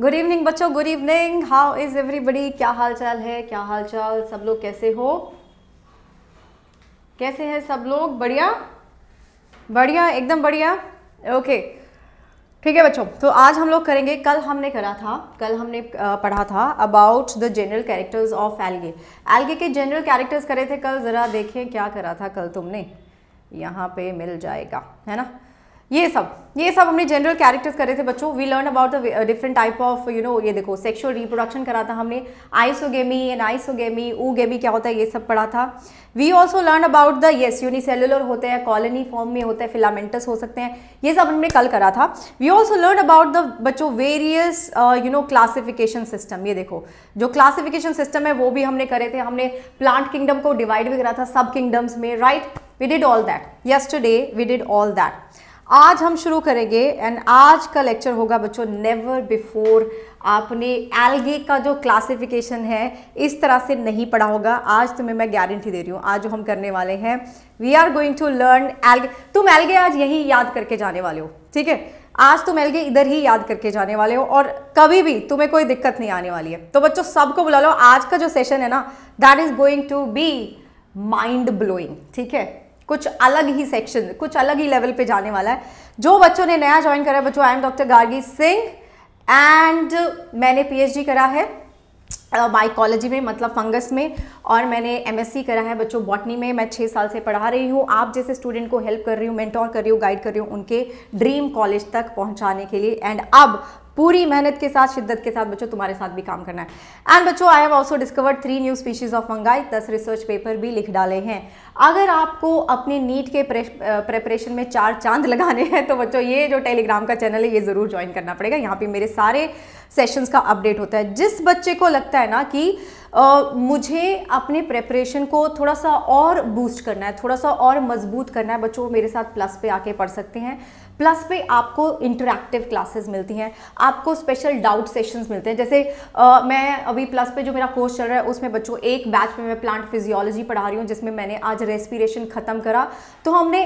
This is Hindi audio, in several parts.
गुड इवनिंग बच्चों good evening how is everybody क्या हाल चाल है क्या हाल चाल सब लोग कैसे हो कैसे हैं सब लोग बढ़िया बढ़िया एकदम बढ़िया ओके ठीक है बच्चों तो आज हम लोग करेंगे कल हमने करा था कल हमने पढ़ा था about the general characters of algae algae के जनरल कैरेक्टर्स करे थे कल ज़रा देखें क्या करा था कल तुमने यहाँ पे मिल जाएगा है ना ये सब ये सब हमने जनरल कैरेक्टर्स करे थे बच्चों we learn about the different type of you know ये देखो सेक्सुअल रिप्रोडक्शन करा था हमने आइसोगेमी एंड आइसोगेमी गेमी क्या होता है ये सब पढ़ा था we also learn about the yes unicellular होते हैं कॉलोनी फॉर्म में होते हैं फिलामेंटस हो सकते हैं ये सब हमने कल करा था we also learn about the बच्चों various you know classification system ये देखो जो क्लासिफिकेशन सिस्टम है वो भी हमने करे थे हमने प्लांट किंगडम को डिवाइड भी करा था सब किंगडम्स में right we did all that yesterday we did all that आज हम शुरू करेंगे एंड आज का लेक्चर होगा बच्चों नेवर बिफोर आपने एल्गे का जो क्लासिफिकेशन है इस तरह से नहीं पढ़ा होगा आज तुम्हें मैं गारंटी दे रही हूँ आज जो हम करने वाले हैं we are going to learn algae तुम एल्गे आज यही याद करके जाने वाले हो ठीक है आज तुम एलगे इधर ही याद करके जाने वाले हो और कभी भी तुम्हें कोई दिक्कत नहीं आने वाली है तो बच्चों सबको बुला लो आज का जो सेशन है ना that is going to be mind blowing ठीक है कुछ अलग ही सेक्शन कुछ अलग ही लेवल पे जाने वाला है जो बच्चों ने नया ज्वाइन करा है बच्चों I am doctor Gargi Singh and मैंने पीएचडी करा है बाइकोलॉजी uh, में मतलब फंगस में और मैंने एमएससी करा है बच्चों बॉटनी में मैं छः साल से पढ़ा रही हूँ आप जैसे स्टूडेंट को हेल्प कर रही हूँ मेंटोर कर रही हूँ गाइड कर रही हूँ उनके ड्रीम कॉलेज तक पहुँचाने के लिए एंड अब पूरी मेहनत के साथ शिद्दत के साथ बच्चों तुम्हारे साथ भी काम करना है एंड बच्चों I have also discovered three new species of मंगाई दस रिसर्च पेपर भी लिख डाले हैं अगर आपको अपने नीट के प्रेपरेशन में चार चांद लगाने हैं तो बच्चों ये जो टेलीग्राम का चैनल है ये ज़रूर ज्वाइन करना पड़ेगा यहाँ पे मेरे सारे सेशंस का अपडेट होता है जिस बच्चे को लगता है ना कि आ, मुझे अपने प्रेपरेशन को थोड़ा सा और बूस्ट करना है थोड़ा सा और मजबूत करना है बच्चों मेरे साथ प्लस पे आके पढ़ सकते हैं प्लस पे आपको इंटरेक्टिव क्लासेस मिलती हैं आपको स्पेशल डाउट सेशंस मिलते हैं जैसे आ, मैं अभी प्लस पे जो मेरा कोर्स चल रहा है उसमें बच्चों एक बैच में मैं प्लांट फिजियोलॉजी पढ़ा रही हूँ जिसमें मैंने आज रेस्पिरेशन ख़त्म करा तो हमने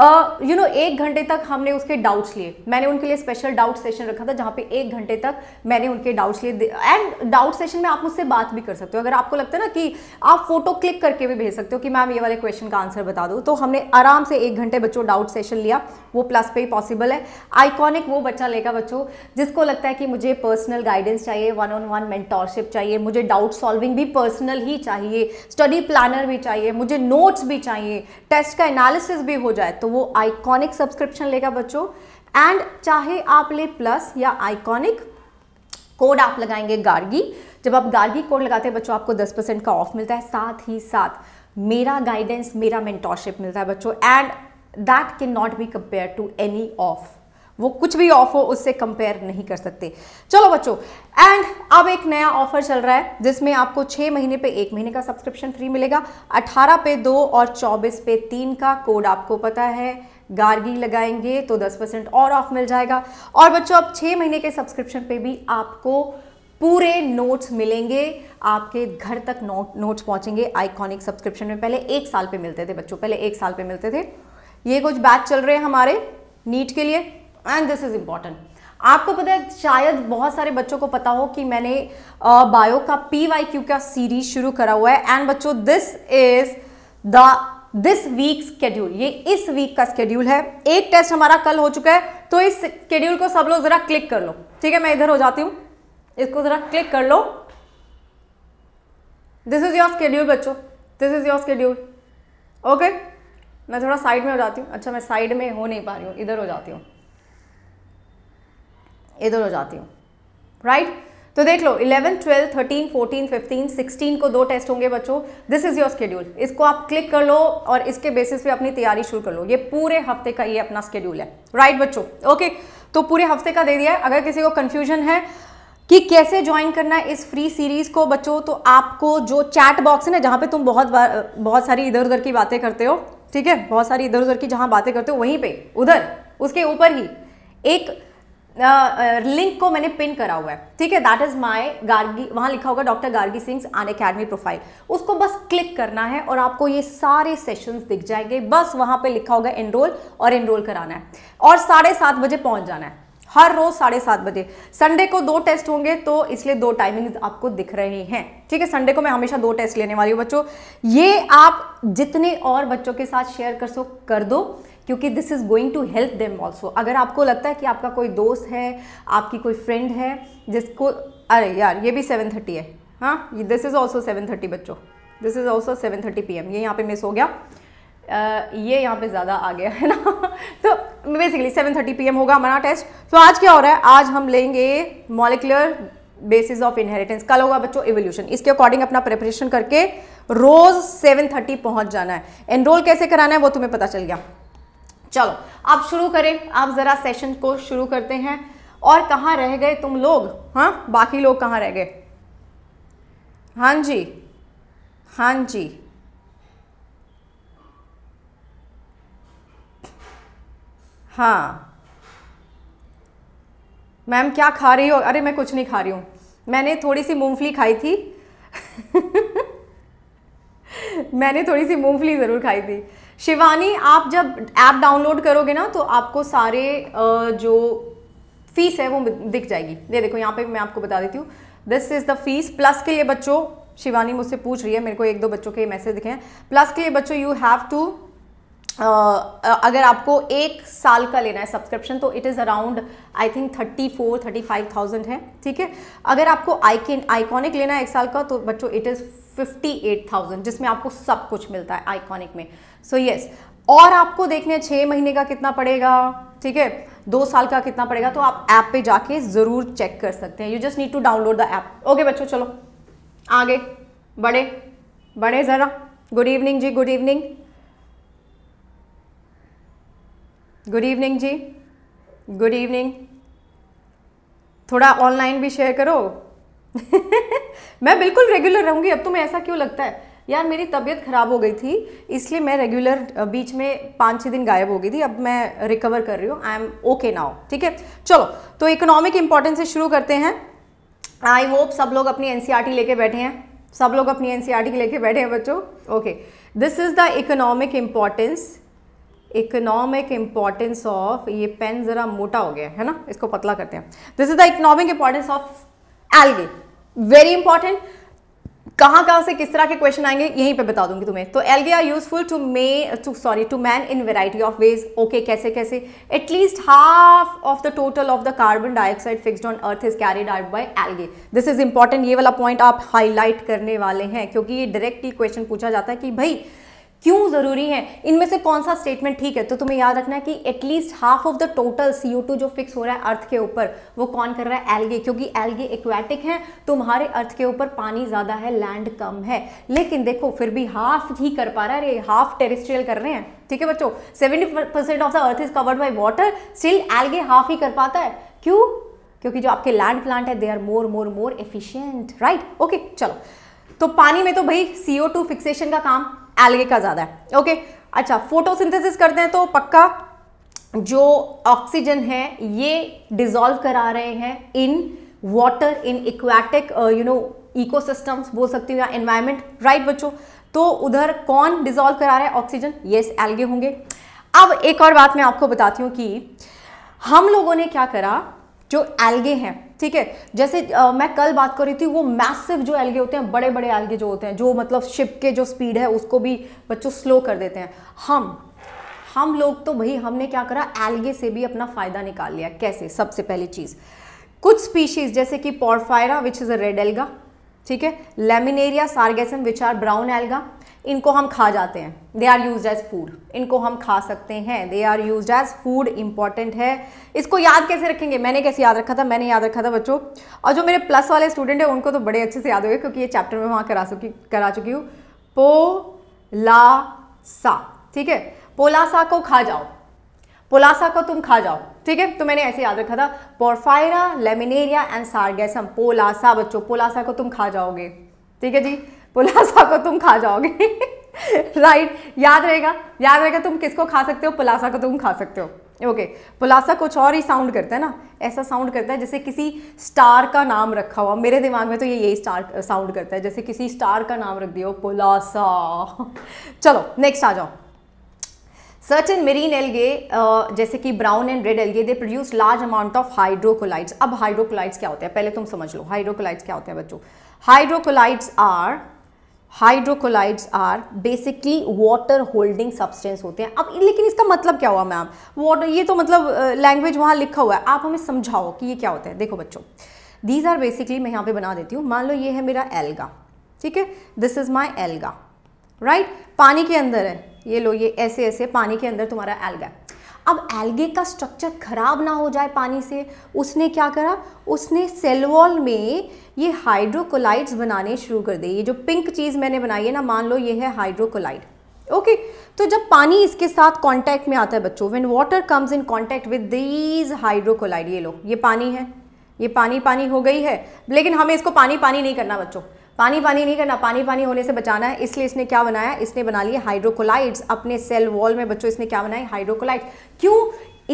यू नो एक घंटे तक हमने उसके डाउट्स लिए मैंने उनके लिए स्पेशल डाउट सेशन रखा था जहाँ पे एक घंटे तक मैंने उनके डाउट्स लिए एंड डाउट सेशन में आप मुझसे बात भी कर सकते हो अगर आपको लगता है ना कि आप फोटो क्लिक करके भी भेज सकते हो कि मैम ये वाले क्वेश्चन का आंसर बता दो तो हमने आराम से एक घंटे बच्चों डाउट सेशन लिया वो प्लस पे ही पॉसिबल है आइकॉनिक वो बच्चा लेगा बच्चों जिसको लगता है कि मुझे पर्सनल गाइडेंस चाहिए वन ऑन वन मेंटोरशिप चाहिए मुझे डाउट सॉल्विंग भी पर्सनल ही चाहिए स्टडी प्लानर भी चाहिए मुझे नोट्स भी चाहिए टेस्ट का एनालिसिस भी हो जाए तो तो वो आइकॉनिक सब्सक्रिप्शन लेगा बच्चों एंड चाहे आप ले प्लस या आइकॉनिक कोड आप लगाएंगे गार्गी जब आप गार्गी कोड लगाते हैं बच्चों आपको 10 परसेंट का ऑफ मिलता है साथ ही साथ मेरा गाइडेंस मेरा मेंटोरशिप मिलता है बच्चों and that can not be compare to any of वो कुछ भी ऑफ हो उससे कंपेयर नहीं कर सकते चलो बच्चों एंड अब एक नया ऑफर चल रहा है जिसमें आपको छः महीने पे एक महीने का सब्सक्रिप्शन फ्री मिलेगा अठारह पे दो और चौबीस पे तीन का कोड आपको पता है गार्गी लगाएंगे तो दस परसेंट और ऑफ मिल जाएगा और बच्चों अब छः महीने के सब्सक्रिप्शन पे भी आपको पूरे नोट्स मिलेंगे आपके घर तक नोट नोट्स पहुंचेंगे आइकॉनिक सब्सक्रिप्शन में पहले एक साल पे मिलते थे बच्चों पहले एक साल पे मिलते थे ये कुछ बैच चल रहे हैं हमारे नीट के लिए एंड दिस इज़ इंपॉर्टेंट आपको पता है शायद बहुत सारे बच्चों को पता हो कि मैंने बायो का पी वाई क्यू का सीरीज शुरू करा हुआ है एंड बच्चों this is the this week schedule ये इस वीक का स्केड्यूल है एक टेस्ट हमारा कल हो चुका है तो इस स्केड्यूल को सब लोग ज़रा क्लिक कर लो ठीक है मैं इधर हो जाती हूँ इसको ज़रा क्लिक कर लो दिस इज़ योर स्केड्यूल बच्चों this is your schedule okay मैं थोड़ा साइड में हो जाती हूँ अच्छा मैं साइड में हो नहीं पा रही हूँ इधर हो जाती हूँ इधर हो जाती हूँ राइट right? तो देख लो 11, 12, 13, 14, 15, 16 को दो टेस्ट होंगे बच्चों दिस इज़ योर स्केड्यूल इसको आप क्लिक कर लो और इसके बेसिस पे अपनी तैयारी शुरू कर लो ये पूरे हफ्ते का ये अपना स्केड्यूल है राइट right, बच्चों ओके okay, तो पूरे हफ्ते का दे दिया है अगर किसी को कन्फ्यूजन है कि कैसे ज्वाइन करना है इस फ्री सीरीज़ को बच्चों तो आपको जो चैट बॉक्स है ना जहाँ पे तुम बहुत बहुत सारी इधर उधर की बातें करते हो ठीक है बहुत सारी इधर उधर की जहाँ बातें करते हो वहीं पे उधर उसके ऊपर ही एक लिंक को मैंने पिन करा हुआ है ठीक है दैट इज माय गार्गी वहां लिखा होगा doctor Gargi Singh Unacademy profile उसको बस क्लिक करना है और आपको ये सारे सेशंस दिख जाएंगे बस वहां पे लिखा होगा एनरोल और एनरोल कराना है और साढ़े सात बजे पहुंच जाना है हर रोज साढ़े सात बजे संडे को दो टेस्ट होंगे तो इसलिए दो टाइमिंग्स आपको दिख रहे हैं ठीक है संडे को मैं हमेशा दो टेस्ट लेने वाली हूँ बच्चों ये आप जितने और बच्चों के साथ शेयर कर सो कर दो क्योंकि this is going to help them also अगर आपको लगता है कि आपका कोई दोस्त है आपकी कोई फ्रेंड है जिसको अरे यार ये भी सेवन थर्टी है हाँ this is also seven thirty बच्चों this is also seven thirty P M ये यहाँ पे मिस हो गया आ, ये यहाँ पे ज़्यादा आ गया है ना तो basically seven thirty P M होगा हमारा टेस्ट तो आज क्या हो रहा है आज हम लेंगे मॉलिकुलर बेसिस ऑफ इनहेरिटेंस कल होगा बच्चों एवोल्यूशन इसके अकॉर्डिंग अपना प्रिपरेशन करके रोज़ सेवन थर्टी पहुँच जाना है एनरोल कैसे कराना है वो तुम्हें पता चल गया चलो आप शुरू करें आप ज़रा सेशन को शुरू करते हैं और कहाँ रह गए तुम लोग हाँ बाकी लोग कहाँ रह गए हाँ जी हाँ जी हाँ मैम क्या खा रही हो अरे मैं कुछ नहीं खा रही हूँ मैंने थोड़ी सी मूंगफली खाई थी मैंने थोड़ी सी मूंगफली ज़रूर खाई थी शिवानी आप जब ऐप डाउनलोड करोगे ना तो आपको सारे जो फीस है वो दिख जाएगी ये देखो यहाँ पे मैं आपको बता देती हूँ this is the fees plus के लिए बच्चों शिवानी मुझसे पूछ रही है मेरे को एक दो बच्चों के मैसेज दिखे हैं प्लस के लिए बच्चों यू हैव टू अगर आपको एक साल का लेना है सब्सक्रिप्शन तो it is around I think thirty four thirty five thousand है ठीक है अगर आपको आई आइकॉनिक लेना है एक साल का तो बच्चों इट इज़ 58,000 जिसमें आपको सब कुछ मिलता है आइकॉनिक में सो so, यस yes, और आपको देखने छः महीने का कितना पड़ेगा ठीक है दो साल का कितना पड़ेगा तो आप ऐप पे जाके ज़रूर चेक कर सकते हैं you just need to download the app okay बच्चों चलो आगे बड़े बड़े ज़रा गुड इवनिंग जी गुड इवनिंग गुड इवनिंग जी गुड इवनिंग थोड़ा ऑनलाइन भी शेयर करो मैं बिल्कुल रेगुलर रहूंगी अब तुम्हें ऐसा क्यों लगता है यार मेरी तबीयत ख़राब हो गई थी इसलिए मैं रेगुलर बीच में पाँच छः दिन गायब हो गई थी अब मैं रिकवर कर रही हूँ आई एम ओके नाउ ठीक है चलो तो इकोनॉमिक इंपॉर्टेंस से शुरू करते हैं आई होप सब लोग अपनी एन e लेके बैठे हैं सब लोग अपनी एन e लेके बैठे हैं बच्चों okay this is the economic importance economic importance of ये पेन ज़रा मोटा हो गया है ना इसको पतला करते हैं this is the economic importance of algae very important कहां कहां से किस तरह के क्वेश्चन आएंगे यहीं पे बता दूंगी तुम्हें तो algae are useful to may to sorry to man in variety of ways okay कैसे कैसे at least half of the total of the carbon dioxide fix on earth is carried out by algae this is important ये वाला पॉइंट आप हाईलाइट करने वाले हैं क्योंकि ये डायरेक्ट क्वेश्चन पूछा जाता है कि भाई क्यों ज़रूरी है इनमें से कौन सा स्टेटमेंट ठीक है तो तुम्हें याद रखना है कि at least half of the total two जो फिक्स हो रहा है अर्थ के ऊपर वो कौन कर रहा है एल्गे क्योंकि एल्गे एक्वेटिक हैं तुम्हारे अर्थ के ऊपर पानी ज़्यादा है लैंड कम है लेकिन देखो फिर भी हाफ ही कर पा रहा है हाफ टेरिस्ट्रियल कर रहे हैं ठीक है बच्चों seventy percent of the earth is covered by water still algae half ही कर पाता है क्यों क्योंकि जो आपके लैंड प्लांट है they are more more more efficient right okay चलो तो पानी में तो भाई CO2 फिक्सेशन का काम एलगे का ज़्यादा है ओके अच्छा फोटोसिंथेसिस करते हैं तो पक्का जो ऑक्सीजन है ये डिजोल्व करा रहे हैं in water in aquatic you know ecosystems बोल सकती हूँ या एनवायरमेंट राइट बच्चों तो उधर कौन डिजोल्व करा रहा है ऑक्सीजन यस एल्गे होंगे अब एक और बात मैं आपको बताती हूँ कि हम लोगों ने क्या करा जो एल्गे हैं ठीक है जैसे आ, मैं कल बात कर रही थी वो मैसिव जो एल्गे होते हैं बड़े बड़े एल्गे जो होते हैं जो मतलब शिप के जो स्पीड है उसको भी बच्चों स्लो कर देते हैं हम हम लोग तो भाई हमने क्या करा एल्गे से भी अपना फ़ायदा निकाल लिया कैसे सबसे पहली चीज़ कुछ स्पीशीज़ जैसे कि Porphyra which is a red alga ठीक है Laminaria Sargassum which are brown alga इनको हम खा जाते हैं they are use as food इनको हम खा सकते हैं they are use as food important है इसको याद कैसे रखेंगे मैंने कैसे याद रखा था मैंने याद रखा था बच्चों और जो मेरे प्लस वाले स्टूडेंट हैं उनको तो बड़े अच्छे से याद हो गए क्योंकि ये चैप्टर में वहाँ करा चुकी करा चुकी हूँ पोलासा ठीक है पोलासा को खा जाओ पोलासा को तुम खा जाओ ठीक है तो मैंने ऐसे याद रखा था पोरफायरा लेमिनेरिया एंड सार्गेसम पोलासा बच्चों पोलासा को तुम खा जाओगे ठीक है जी पोलासा को तुम खा जाओगे राइट याद रहेगा याद रहेगा तुम किसको खा सकते हो पोलासा को तुम खा सकते हो ओके पोलासा कुछ और ही साउंड करता है ना ऐसा साउंड करता है जैसे किसी स्टार का नाम रखा हुआ मेरे दिमाग में तो ये यही स्टार साउंड करता है जैसे किसी स्टार का नाम रख दिया हो पोलासा चलो नेक्स्ट आ जाओ सर्टन मेरीन एलगे जैसे कि brown and red algae they produce large amount of hydrocolloids अब हाइड्रोकोलाइट्स क्या होते हैं पहले तुम समझ लो हाइड्रोकोलाइट्स क्या होते हैं बच्चों hydrocolloids are hydrocolloids are basically water holding substance होते हैं अब लेकिन इसका मतलब क्या हुआ मैम वाटर ये तो मतलब लैंग्वेज uh, वहाँ लिखा हुआ है आप हमें समझाओ कि ये क्या होता है देखो बच्चों दीज आर बेसिकली मैं यहाँ पे बना देती हूँ मान लो ये है मेरा एल्गा ठीक है this is my alga right पानी के अंदर है ये लो ये ऐसे ऐसे पानी के अंदर तुम्हारा एल्गा अब एल्गे का स्ट्रक्चर खराब ना हो जाए पानी से उसने क्या करा उसने सेल वॉल में ये हाइड्रोकोलाइड्स बनाने शुरू कर दिए ये जो पिंक चीज़ मैंने बनाई है ना मान लो ये है हाइड्रोकोलाइड ओके तो जब पानी इसके साथ कांटेक्ट में आता है बच्चों when water comes in contact with these hydrocolloid ये लो ये पानी है ये पानी पानी हो गई है लेकिन हमें इसको पानी पानी नहीं करना बच्चों पानी पानी नहीं करना पानी पानी होने से बचाना है इसलिए इसने क्या बनाया इसने बना लिया हाइड्रोकोलाइड्स अपने सेल वॉल में बच्चों इसने क्या बनाया हाइड्रोकोलाइड क्यों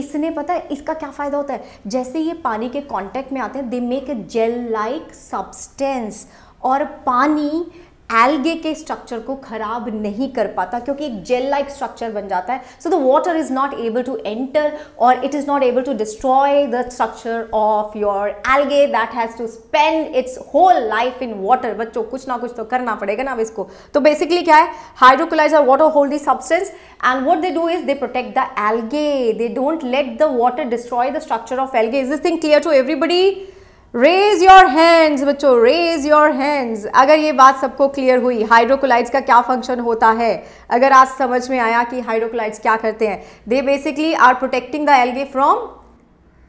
इसने पता है इसका क्या फ़ायदा होता है जैसे ये पानी के कॉन्टेक्ट में आते हैं they make a gel like substance और पानी एल्गे के स्ट्रक्चर को खराब नहीं कर पाता क्योंकि एक जेल लाइक स्ट्रक्चर बन जाता है so the water is not able to enter और it is not able to destroy the structure of your algae that has to spend its whole life in water बच्चों कुछ ना कुछ तो करना पड़ेगा ना अब इसको तो बेसिकली क्या है hydrocolloids water hold substance and what they do is they protect the algae they don't let the water destroy the structure of algae is this thing clear to everybody raise your hands बच्चों रेज योर हैंड्स अगर ये बात सबको क्लियर हुई हाइड्रोकोलाइट्स का क्या फंक्शन होता है अगर आज समझ में आया कि हाइड्रोकोलाइट्स क्या करते हैं they basically are protecting the algae from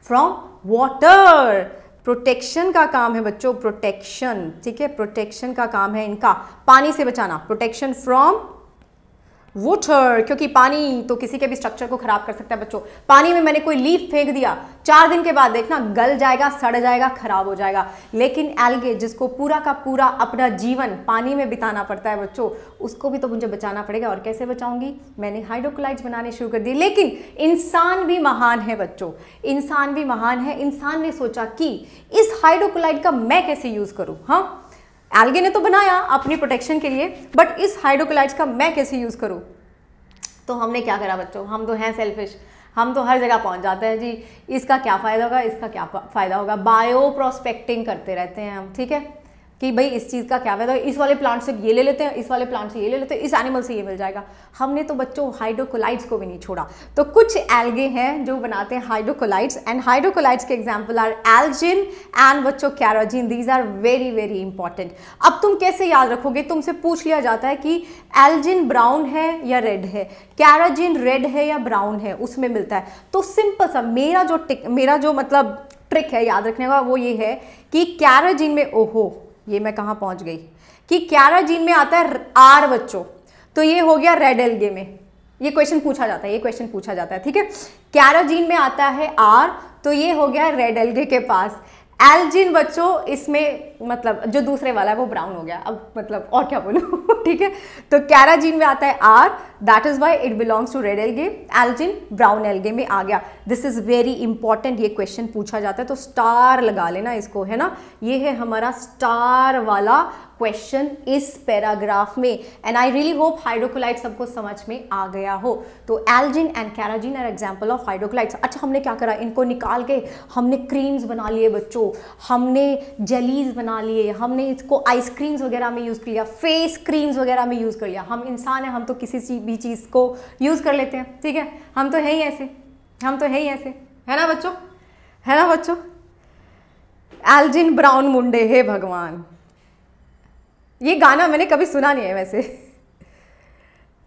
from water protection का काम है बच्चों प्रोटेक्शन ठीक है प्रोटेक्शन का काम है इनका पानी से बचाना प्रोटेक्शन फ्रॉम वाटर क्योंकि पानी तो किसी के भी स्ट्रक्चर को खराब कर सकता है बच्चों पानी में मैंने कोई लीफ फेंक दिया चार दिन के बाद देखना गल जाएगा सड़ जाएगा खराब हो जाएगा लेकिन एल्गे जिसको पूरा का पूरा अपना जीवन पानी में बिताना पड़ता है बच्चों उसको भी तो मुझे बचाना पड़ेगा और कैसे बचाऊंगी मैंने हाइड्रोक्लाइड्स बनाने शुरू कर दिए लेकिन इंसान भी महान है बच्चों इंसान भी महान है इंसान ने सोचा कि इस हाइड्रोक्लाइड का मैं कैसे यूज़ करूँ हाँ एल्गे ने तो बनाया अपनी प्रोटेक्शन के लिए बट इस हाइड्रोक्लाइड्स का मैं कैसे यूज़ करूँ तो हमने क्या करा बच्चों हम तो हैं सेल्फिश हम तो हर जगह पहुंच जाते हैं जी इसका क्या फ़ायदा होगा इसका क्या फ़ायदा होगा बायो प्रोस्पेक्टिंग करते रहते हैं हम ठीक है कि भाई इस चीज़ का क्या फायदा इस वाले प्लांट से ये ले लेते हैं इस वाले प्लांट से ये ले लेते हैं इस एनिमल से ये मिल जाएगा हमने तो बच्चों हाइड्रोकोलाइड्स को भी नहीं छोड़ा तो कुछ एल्गे हैं जो बनाते हैं हाइड्रोकोलाइड्स एंड हाइड्रोकोलाइड्स के एग्जाम्पल आर एल्जिन एंड बच्चों carrageenan these are very very important अब तुम कैसे याद रखोगे तुमसे पूछ लिया जाता है कि एल्जिन ब्राउन है या रेड है कैरोजिन रेड है या ब्राउन है उसमें मिलता है तो सिंपल सा मेरा जो टिक मेरा जो मतलब ट्रिक है याद रखने का वो ये है कि कैरोजिन में ओहो ये मैं कहाँ पहुँच गई कि क्यारा जीन में आता है आर बच्चों तो ये हो गया रेड एल्गे में ये क्वेश्चन पूछा जाता है ये क्वेश्चन पूछा जाता है ठीक है क्यारा जीन में आता है आर तो ये हो गया रेड एल्गे के पास एलजिन बच्चों इसमें मतलब जो दूसरे वाला है वो ब्राउन हो गया अब मतलब और क्या बोलूँ ठीक है तो कैराजीन में आता है are that is why it belongs to red algae algin brown algae में आ गया दिस इज़ वेरी इंपॉर्टेंट ये क्वेश्चन पूछा जाता है तो स्टार लगा लेना इसको है ना ये है हमारा स्टार वाला क्वेश्चन इस पैराग्राफ में and I really hope hydrocolloid सबको समझ में आ गया हो तो algin and carrageenan are example of hydrocolloid अच्छा हमने क्या करा इनको निकाल के हमने क्रीम्स बना लिए बच्चों हमने जेलीज बना लिए हमने इसको आइसक्रीम्स वगैरह में यूज़ कर लिया फेस क्रीम्स वगैरह में यूज़ कर लिया हम इंसान हैं हम तो किसी भी चीज़ को यूज़ कर लेते हैं ठीक है हम तो है ही ऐसे हम तो है ही ऐसे है ना बच्चों है ना बच्चों एल्जिन ब्राउन मुंडे हे भगवान ये गाना मैंने कभी सुना नहीं है वैसे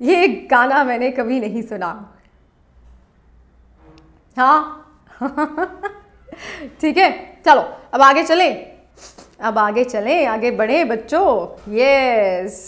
ये गाना मैंने कभी नहीं सुना हाँ ठीक है चलो अब आगे चले अब आगे चले आगे बढ़े बच्चों यस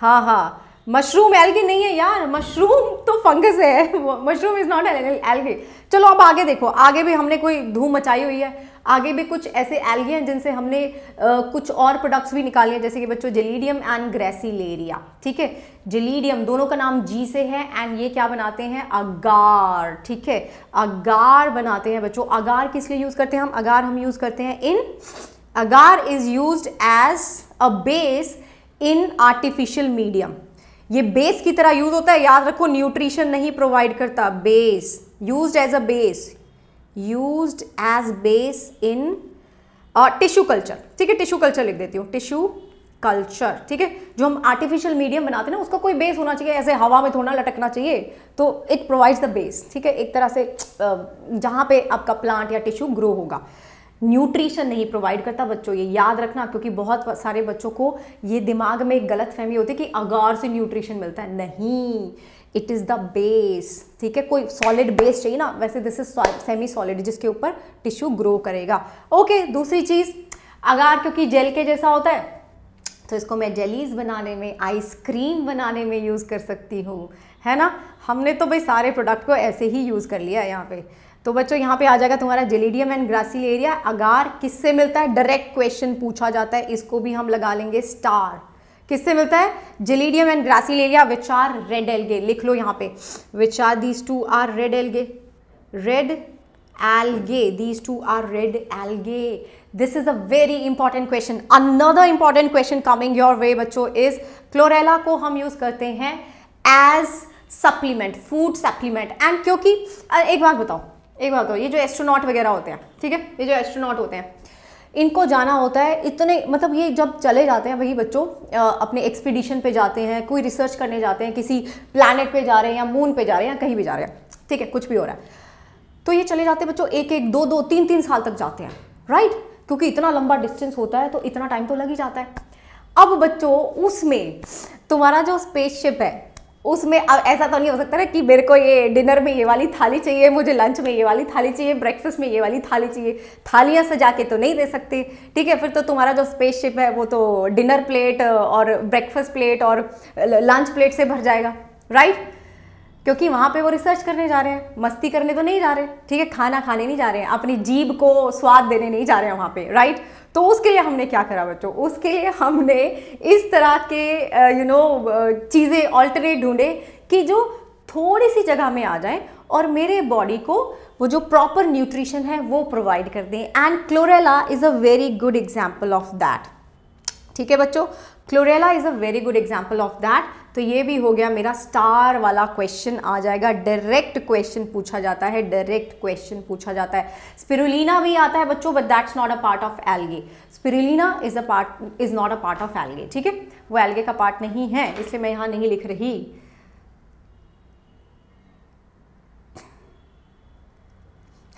हाँ हाँ मशरूम एलगी नहीं है यार मशरूम तो फंगस है मशरूम इज़ नॉट एलगी चलो अब आगे देखो आगे भी हमने कोई धूम मचाई हुई है आगे भी कुछ ऐसे एल्गे हैं जिनसे हमने आ, कुछ और प्रोडक्ट्स भी निकाले हैं जैसे कि बच्चों जेलीडियम एंड ग्रेसिलेरिया ठीक है जेलीडियम दोनों का नाम जी से है एंड ये क्या बनाते हैं अगार ठीक है अगार बनाते हैं बच्चों अगार किस लिए यूज़ करते हैं हम अगार हम यूज़ करते हैं in agar is use as a base in artificial medium ये बेस की तरह यूज होता है याद रखो न्यूट्रिशन नहीं प्रोवाइड करता base use as a base use as base in tissue culture ठीक है टिश्यू कल्चर लिख देती हूँ टिश्यू कल्चर ठीक है जो हम आर्टिफिशियल मीडियम बनाते हैं ना उसका कोई बेस होना चाहिए ऐसे हवा में थोड़ा लटकना चाहिए तो इट प्रोवाइड्स द बेस ठीक है एक तरह से जहाँ पे आपका प्लांट या टिश्यू ग्रो होगा न्यूट्रिशन नहीं प्रोवाइड करता बच्चों ये याद रखना क्योंकि बहुत सारे बच्चों को ये दिमाग में एक गलत फहमी होती है कि अगार से न्यूट्रिशन मिलता है नहीं इट इज़ द बेस ठीक है कोई सॉलिड बेस चाहिए ना वैसे दिस इज सेमी सॉलिड जिसके ऊपर टिश्यू ग्रो करेगा ओके okay, दूसरी चीज़ अगार क्योंकि जेल के जैसा होता है तो इसको मैं जेलीज बनाने में आइसक्रीम बनाने में यूज़ कर सकती हूँ है ना हमने तो भाई सारे प्रोडक्ट को ऐसे ही यूज़ कर लिया है यहाँ पे तो बच्चों यहाँ पे आ जाएगा तुम्हारा जेलिडियम एंड ग्रासिलेरिया अगार किससे मिलता है डायरेक्ट क्वेश्चन पूछा जाता है इसको भी हम लगा लेंगे स्टार किससे मिलता है जिलीडियम एंड ग्रासी Gracilaria which are red algae लिख लो यहाँ पे which are these two are red algae red algae these two are red algae this is a very important question another important question coming your way बच्चो इज क्लोरेला को हम यूज करते हैं as supplement food supplement and क्योंकि एक बात बताओ एक बात बताओ ये जो एस्ट्रोनॉट वगैरह होते हैं ठीक है ये जो एस्ट्रोनॉट होते हैं इनको जाना होता है इतने मतलब ये जब चले जाते हैं वही बच्चों अपने एक्सपीडिशन पे जाते हैं कोई रिसर्च करने जाते हैं किसी प्लानट पे जा रहे हैं या मून पे जा रहे हैं या कहीं भी जा रहे हैं ठीक है कुछ भी हो रहा है तो ये चले जाते हैं बच्चों एक एक दो दो तीन तीन साल तक जाते हैं राइट क्योंकि इतना लंबा डिस्टेंस होता है तो इतना टाइम तो लग ही जाता है अब बच्चों उसमें तुम्हारा जो स्पेसशिप है उसमें अब ऐसा तो नहीं हो सकता ना कि मेरे को ये डिनर में ये वाली थाली चाहिए मुझे लंच में ये वाली थाली चाहिए ब्रेकफास्ट में ये वाली थाली चाहिए थालियाँ सजा के तो नहीं दे सकते ठीक है फिर तो तुम्हारा जो स्पेसशिप है वो तो डिनर प्लेट और ब्रेकफास्ट प्लेट और लंच प्लेट से भर जाएगा राइट क्योंकि वहाँ पे वो रिसर्च करने जा रहे हैं मस्ती करने तो नहीं जा रहे ठीक है खाना खाने नहीं जा रहे हैं अपनी जीभ को स्वाद देने नहीं जा रहे हैं वहाँ पे राइट तो उसके लिए हमने क्या करा बच्चों उसके लिए हमने इस तरह के यू नो चीज़ें ऑल्टरनेट ढूंढे कि जो थोड़ी सी जगह में आ जाए और मेरे बॉडी को वो जो प्रॉपर न्यूट्रिशन है वो प्रोवाइड कर दें and chlorella is a very good example of that ठीक है बच्चों chlorella is a very good example of that तो ये भी हो गया मेरा स्टार वाला क्वेश्चन आ जाएगा डायरेक्ट क्वेश्चन पूछा जाता है डायरेक्ट क्वेश्चन पूछा जाता है स्पिरुलिना भी आता है बच्चों but that's not a part of algae spirulina is a part is not a part of algae ठीक है वो एल्गे का पार्ट नहीं है इसलिए मैं यहां नहीं लिख रही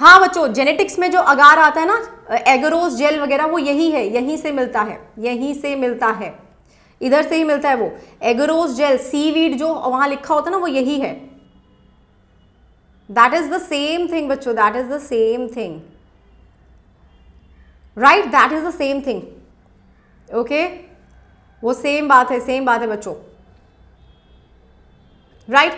हाँ बच्चों जेनेटिक्स में जो अगार आता है ना एगरोस जेल वगैरह वो यही है यहीं से मिलता है यहीं से मिलता है इधर से ही मिलता है वो एगरोज जेल सीवीड जो वहां लिखा होता है ना वो यही है that is the same thing बच्चों that is the same thing right that is the same thing okay वो सेम बात है सेम बात है बच्चों राइट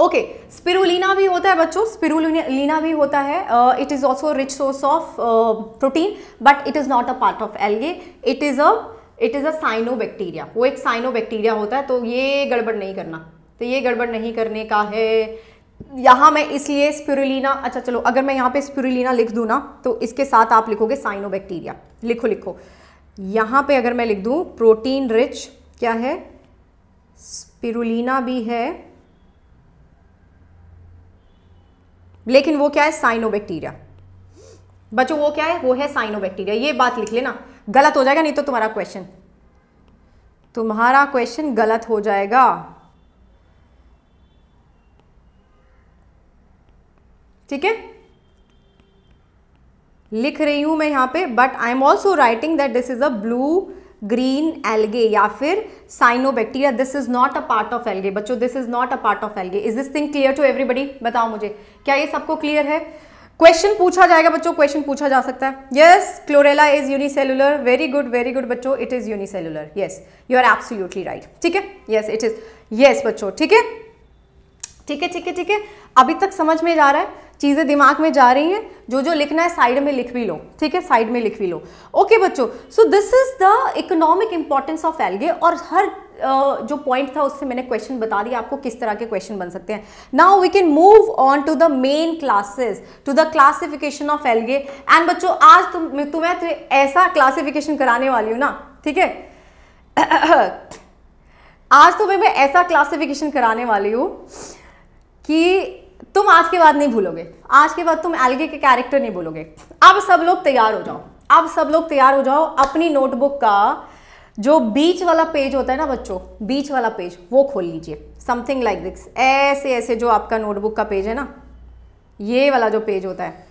ओके स्पिरुलिना भी होता है बच्चों स्पिरुलिना भी होता है it is also rich source of protein but it is not a part of algae it is a it is a cyanobacteria वो एक साइनो बैक्टीरिया होता है तो ये गड़बड़ नहीं करना तो ये गड़बड़ नहीं करने का है यहाँ मैं इसलिए स्पिरुलिना अच्छा चलो अगर मैं यहाँ पे स्पिरुलिना लिख दूँ ना तो इसके साथ आप लिखोगे साइनोबैक्टीरिया लिखो लिखो यहाँ पे अगर मैं लिख दूँ प्रोटीन रिच क्या है स्पिरुलिना भी है लेकिन वो क्या है साइनोबैक्टीरिया बच्चों वो क्या है वो है साइनोबैक्टीरिया ये बात लिख लेना गलत हो जाएगा नहीं तो तुम्हारा क्वेश्चन तुम्हारा क्वेश्चन गलत हो जाएगा ठीक है लिख रही हूं मैं यहां पे but I am also writing that this is a blue green algae या फिर cyanobacteria this is not a part of algae बच्चों this is not a part of algae is this thing clear to everybody बताओ मुझे क्या ये सबको क्लियर है क्वेश्चन पूछा जाएगा बच्चों क्वेश्चन पूछा जा सकता है yes chlorella is unicellular very good very good बच्चों it is unicellular yes you are absolutely right ठीक है यस इट इज यस बच्चों ठीक है ठीक है ठीक है ठीक है अभी तक समझ में जा रहा है चीज़ें दिमाग में जा रही हैं जो जो लिखना है साइड में लिख भी लो ठीक है साइड में लिख भी लो ओके बच्चों so this is the economic importance of algae और हर uh, जो पॉइंट था उससे मैंने क्वेश्चन बता दिया आपको किस तरह के क्वेश्चन बन सकते हैं now we can move on to the main classes to the classification of algae and बच्चों आज तुम तुम्हें तो ऐसा क्लासिफिकेशन कराने वाली हूँ ना ठीक है आज तुम्हें तो मैं ऐसा क्लासिफिकेशन कराने वाली हूँ कि तुम आज के बाद नहीं भूलोगे आज के बाद तुम एलगे के कैरेक्टर नहीं भूलोगे अब सब लोग तैयार हो जाओ अब सब लोग तैयार हो जाओ अपनी नोटबुक का जो बीच वाला पेज होता है ना बच्चों बीच वाला पेज वो खोल लीजिए समथिंग लाइक दिस ऐसे ऐसे जो आपका नोटबुक का पेज है ना ये वाला जो पेज होता है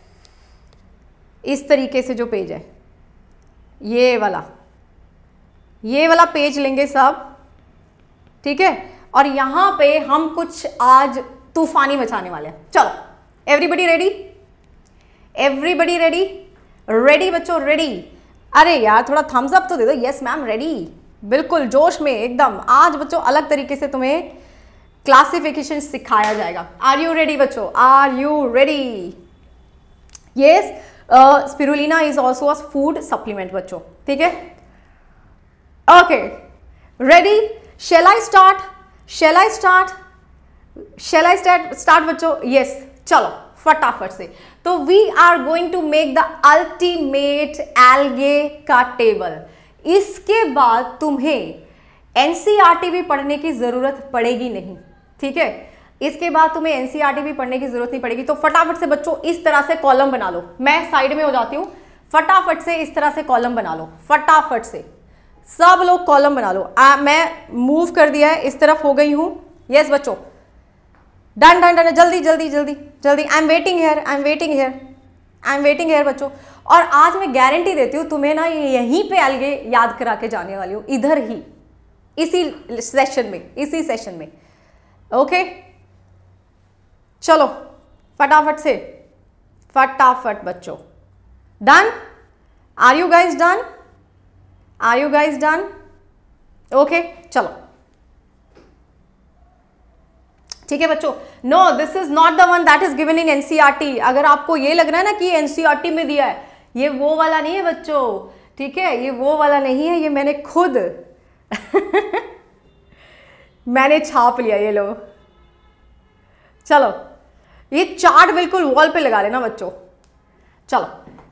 इस तरीके से जो पेज है ये वाला ये वाला पेज लेंगे सब ठीक है और यहाँ पे हम कुछ आज तूफानी मचाने वाले हैं चलो everybody ready everybody ready ready बच्चों रेडी अरे यार थोड़ा थम्स अप तो दे दो यस मैम रेडी बिल्कुल जोश में एकदम आज बच्चों अलग तरीके से तुम्हें क्लासिफिकेशन सिखाया जाएगा आर यू रेडी बच्चों are you ready yes spirulina is also a food supplement बच्चों ठीक है okay ready shall I start shall I start shall I start start बच्चों यस चलो फटाफट से तो we are going to make the ultimate algae का टेबल इसके बाद तुम्हें एनसीईआरटी e भी पढ़ने की ज़रूरत पड़ेगी नहीं ठीक है इसके बाद तुम्हें एनसीईआरटी e भी पढ़ने की ज़रूरत नहीं पड़ेगी तो फटाफट से बच्चों इस तरह से कॉलम बना लो मैं साइड में हो जाती हूँ फटाफट से इस तरह से कॉलम बना लो फटाफट से सब लोग कॉलम बना लो आ, मैं मूव कर दिया है इस तरफ हो गई हूं यस बच्चों डन डन डन जल्दी जल्दी जल्दी जल्दी I am waiting here I am waiting here I am waiting here बच्चों और आज मैं गारंटी देती हूँ तुम्हें ना यहीं पे अलगे याद करा के जाने वाली हूँ इधर ही इसी सेशन में इसी सेशन में ओके चलो फटाफट से फटाफट बच्चों done are you guys done are you guys done okay चलो ठीक है बच्चों no this is not the one that is given in NCERT अगर आपको ये लग रहा है ना कि एनसीईआरटी e में दिया है ये वो वाला नहीं है बच्चों ठीक है ये वो वाला नहीं है ये मैंने खुद मैंने छाप लिया ये लो चलो ये चार्ट बिल्कुल वॉल पे लगा लेना बच्चों चलो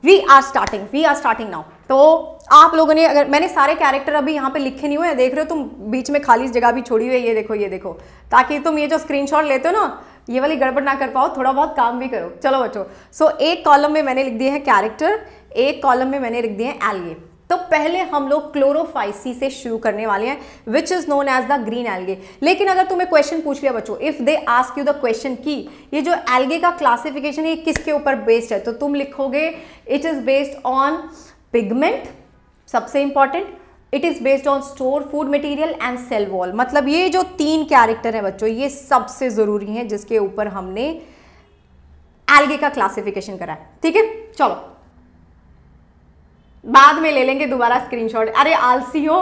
we are starting we are starting now तो आप लोगों ने अगर मैंने सारे कैरेक्टर अभी यहाँ पे लिखे नहीं हुए हैं देख रहे हो तुम बीच में खाली जगह भी छोड़ी हुई है ये देखो ये देखो ताकि तुम ये जो स्क्रीनशॉट लेते हो ना ये वाली गड़बड़ ना कर पाओ थोड़ा बहुत काम भी करो चलो बच्चो सो so, एक कॉलम में मैंने लिख दिए हैं कैरेक्टर एक कॉलम में मैंने लिख दिए हैं एलगे तो पहले हम लोग क्लोरोफाइसी से शुरू करने वाले हैं which is known as the green algae लेकिन अगर तुम्हें क्वेश्चन पूछ लिया बच्चों if they ask you the question की ये जो एलगे का क्लासिफिकेशन है किसके ऊपर बेस्ड है तो तुम लिखोगे it is based on pigment सबसे important it is based on store food material and cell wall मतलब ये जो तीन कैरेक्टर है बच्चों ये सबसे ज़रूरी है जिसके ऊपर हमने एल्गे का क्लासिफिकेशन करा है ठीक है चलो बाद में ले लेंगे दोबारा स्क्रीनशॉट अरे आलसी हो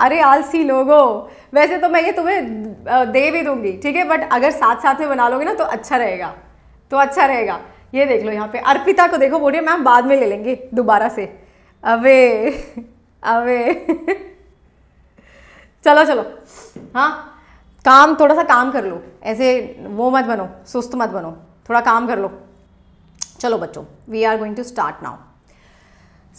अरे आलसी लोगो वैसे तो मैं ये तुम्हें दे भी दूंगी ठीक है बट अगर साथ साथ में बना लोगे ना तो अच्छा रहेगा तो अच्छा रहेगा ये देख लो यहाँ पे अर्पिता को देखो बोलिए मैम बाद में ले लेंगे दोबारा से अवे अवे चलो चलो हाँ काम थोड़ा सा काम कर लो ऐसे वो मत बनो सुस्त मत बनो थोड़ा काम कर लो चलो बच्चों we are going to start now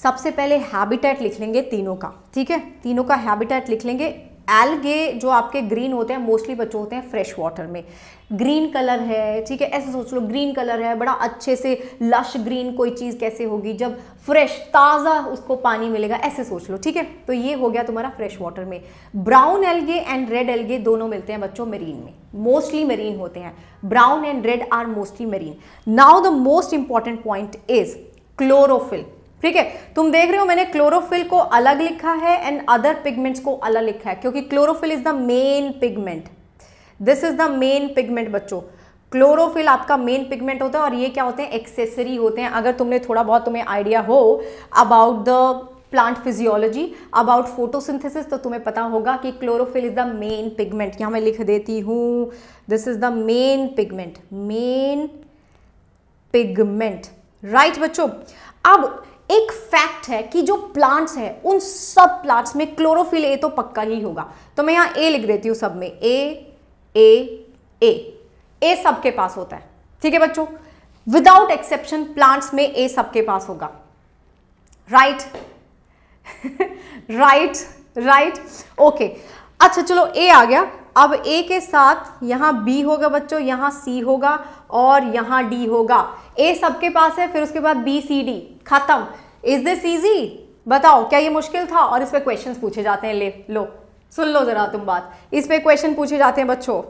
सबसे पहले हैबिटेट लिख लेंगे तीनों का ठीक है तीनों का हैबिटेट लिख लेंगे एल्गे जो आपके ग्रीन होते हैं मोस्टली बच्चों होते हैं फ्रेश वाटर में ग्रीन कलर है ठीक है ऐसे सोच लो ग्रीन कलर है बड़ा अच्छे से लश ग्रीन कोई चीज़ कैसे होगी जब फ्रेश ताज़ा उसको पानी मिलेगा ऐसे सोच लो ठीक है तो ये हो गया तुम्हारा फ्रेश वाटर में brown algae and red algae दोनों मिलते हैं बच्चों मेरीन में मोस्टली मेरीन होते हैं brown and red are mostly marine now the most important point is chlorophyll ठीक है तुम देख रहे हो मैंने क्लोरोफिल को अलग लिखा है एंड अदर पिगमेंट्स को अलग लिखा है क्योंकि chlorophyll is the main pigment this is the main pigment बच्चों क्लोरोफिल आपका मेन पिगमेंट होता है और ये क्या होते हैं एक्सेसरी होते हैं अगर तुमने थोड़ा बहुत तुम्हें आइडिया हो about the plant physiology about photosynthesis तो तुम्हें पता होगा कि chlorophyll is the main pigment यहां मैं लिख देती हूं this is the main pigment main pigment right बच्चों अब एक फैक्ट है कि जो प्लांट्स हैं उन सब प्लांट्स में क्लोरोफिल ए तो पक्का ही होगा तो मैं यहां ए लिख देती हूं सब में ए ए ए ए सबके पास होता है ठीक है बच्चों विदाउट एक्सेप्शन प्लांट्स में ए सबके पास होगा राइट राइट राइट ओके अच्छा चलो ए आ गया अब ए के साथ यहां बी होगा बच्चों यहां सी होगा और यहां डी होगा ए सबके पास है फिर उसके बाद बी सी डी खत्म इज दिस इजी बताओ क्या ये मुश्किल था और इस पर क्वेश्चन पूछे जाते हैं ले लो सुन लो ज़रा तुम बात इस पर क्वेश्चन पूछे जाते हैं बच्चों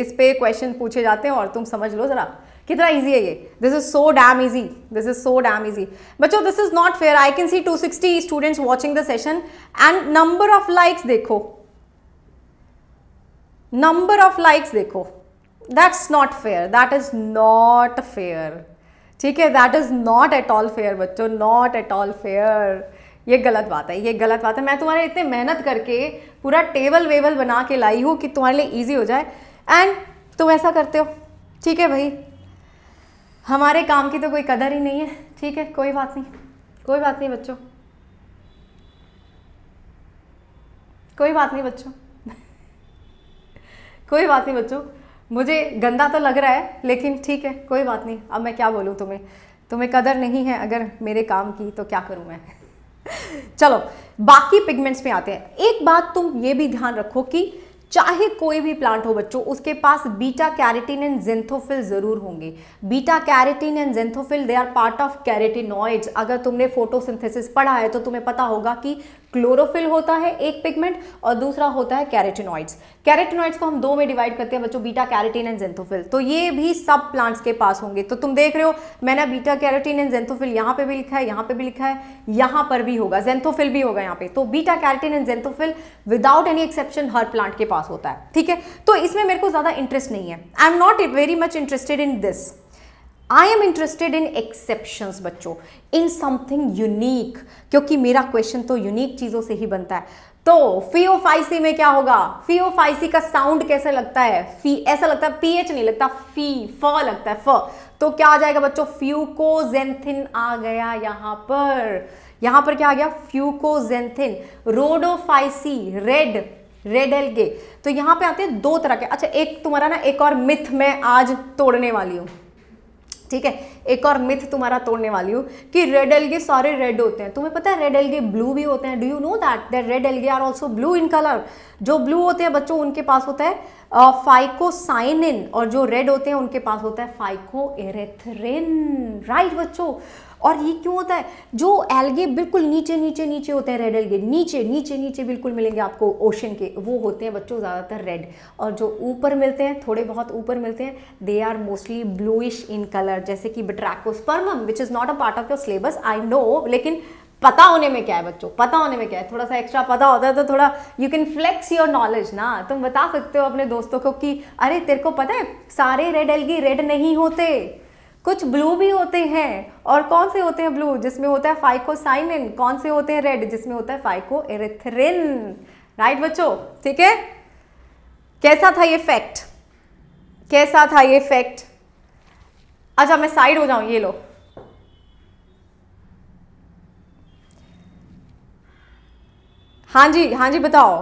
इस पर क्वेश्चन पूछे जाते हैं और तुम समझ लो ज़रा कितना ईजी है ये this is so damn easy this is so damn easy बच्चों this is not fair I can see 260 students watching the session and number of likes देखो नंबर ऑफ लाइक्स देखो that's not fair that is not fair ठीक है that is not at all fair बच्चों नॉट एट ऑल फेयर ये गलत बात है ये गलत बात है मैं तुम्हारे इतने मेहनत करके पूरा टेबल वेबल बना के लाई हूँ कि तुम्हारे लिए ईजी हो जाए एंड तुम ऐसा करते हो ठीक है भाई हमारे काम की तो कोई कदर ही नहीं है ठीक है कोई बात नहीं कोई बात नहीं बच्चों कोई बात नहीं बच्चों कोई बात नहीं बच्चों मुझे गंदा तो लग रहा है लेकिन ठीक है कोई बात नहीं अब मैं क्या बोलूँ तुम्हें तुम्हें कदर नहीं है अगर मेरे काम की तो क्या करूँ मैं चलो बाकी पिगमेंट्स में आते हैं एक बात तुम ये भी ध्यान रखो कि चाहे कोई भी प्लांट हो बच्चों उसके पास बीटा कैरेटिन एंड जेंथोफिल ज़रूर होंगे beta carotene and xanthophyll they are part of carotenoids अगर तुमने फोटोसिंथेसिस पढ़ा है तो तुम्हें पता होगा कि क्लोरोफिल होता है एक पिगमेंट और दूसरा होता है कैरेटिनॉइड्स कैरेटिनॉइड्स को हम दो में डिवाइड करते हैं बच्चों बीटा कैरेटिन एंड जेंथोफिल तो ये भी सब प्लांट्स के पास होंगे तो तुम देख रहे हो मैंने बीटा कैरेटिन एंड जेंथोफिल यहाँ पे भी लिखा है यहाँ पे भी लिखा है यहाँ पर भी होगा जेंथोफिल भी होगा यहाँ पे तो beta carotene and xanthophyll without any exception हर प्लांट के पास होता है ठीक है तो इसमें मेरे को ज़्यादा इंटरेस्ट नहीं है I am not very much interested in this I am interested in exception बच्चों इन समथिंग यूनिक क्योंकि मेरा क्वेश्चन तो यूनिक चीज़ों से ही बनता है तो फीओफाइसी में क्या होगा फीओफाइसी का साउंड कैसे लगता है फी ऐसा लगता है पीएच नहीं लगता फी फ लगता है फ तो क्या आ जाएगा बच्चों फ्यूकोजेंथिन आ गया यहाँ पर यहां पर क्या आ गया fucoxanthin Rhodophyceae red red algae तो यहां पे आते हैं दो तरह के अच्छा एक तुम्हारा ना एक और मिथ मैं आज तोड़ने वाली हूं ठीक है एक और मिथ तुम्हारा तोड़ने वाली हूँ कि रेड एलगे सारे रेड होते हैं तुम्हें पता है रेड एल्गे ब्लू भी होते हैं do you know that that red algae are also blue in colour जो ब्लू होते हैं बच्चों उनके पास होता है फाइकोसाइनिन और जो रेड होते हैं उनके पास होता है फाइको एरेथ्रिन राइट बच्चों और ये क्यों होता है जो एल्गे बिल्कुल नीचे नीचे नीचे होते हैं रेड एल्गे नीचे नीचे नीचे बिल्कुल मिलेंगे आपको ओशन के वो होते हैं बच्चों ज़्यादातर रेड और जो ऊपर मिलते हैं थोड़े बहुत ऊपर मिलते हैं they are mostly bluish in colour जैसे कि Batrachospermum which is not a part of your syllabus I know लेकिन पता होने में क्या है बच्चों पता होने में क्या है थोड़ा सा एक्स्ट्रा पता होता है तो थोड़ा you can flex your knowledge ना तुम बता सकते हो अपने दोस्तों को कि अरे तेरे को पता है सारे रेड एलगी रेड नहीं होते कुछ ब्लू भी होते हैं और कौन से होते हैं ब्लू जिसमें होता है फाइकोसाइनिन कौन से होते हैं रेड जिसमें होता है फाइको एरेथरिन राइट बच्चों ठीक है कैसा था ये फैक्ट कैसा था ये फैक्ट अच्छा मैं साइड हो जाऊं ये लो हाँ जी हाँ जी बताओ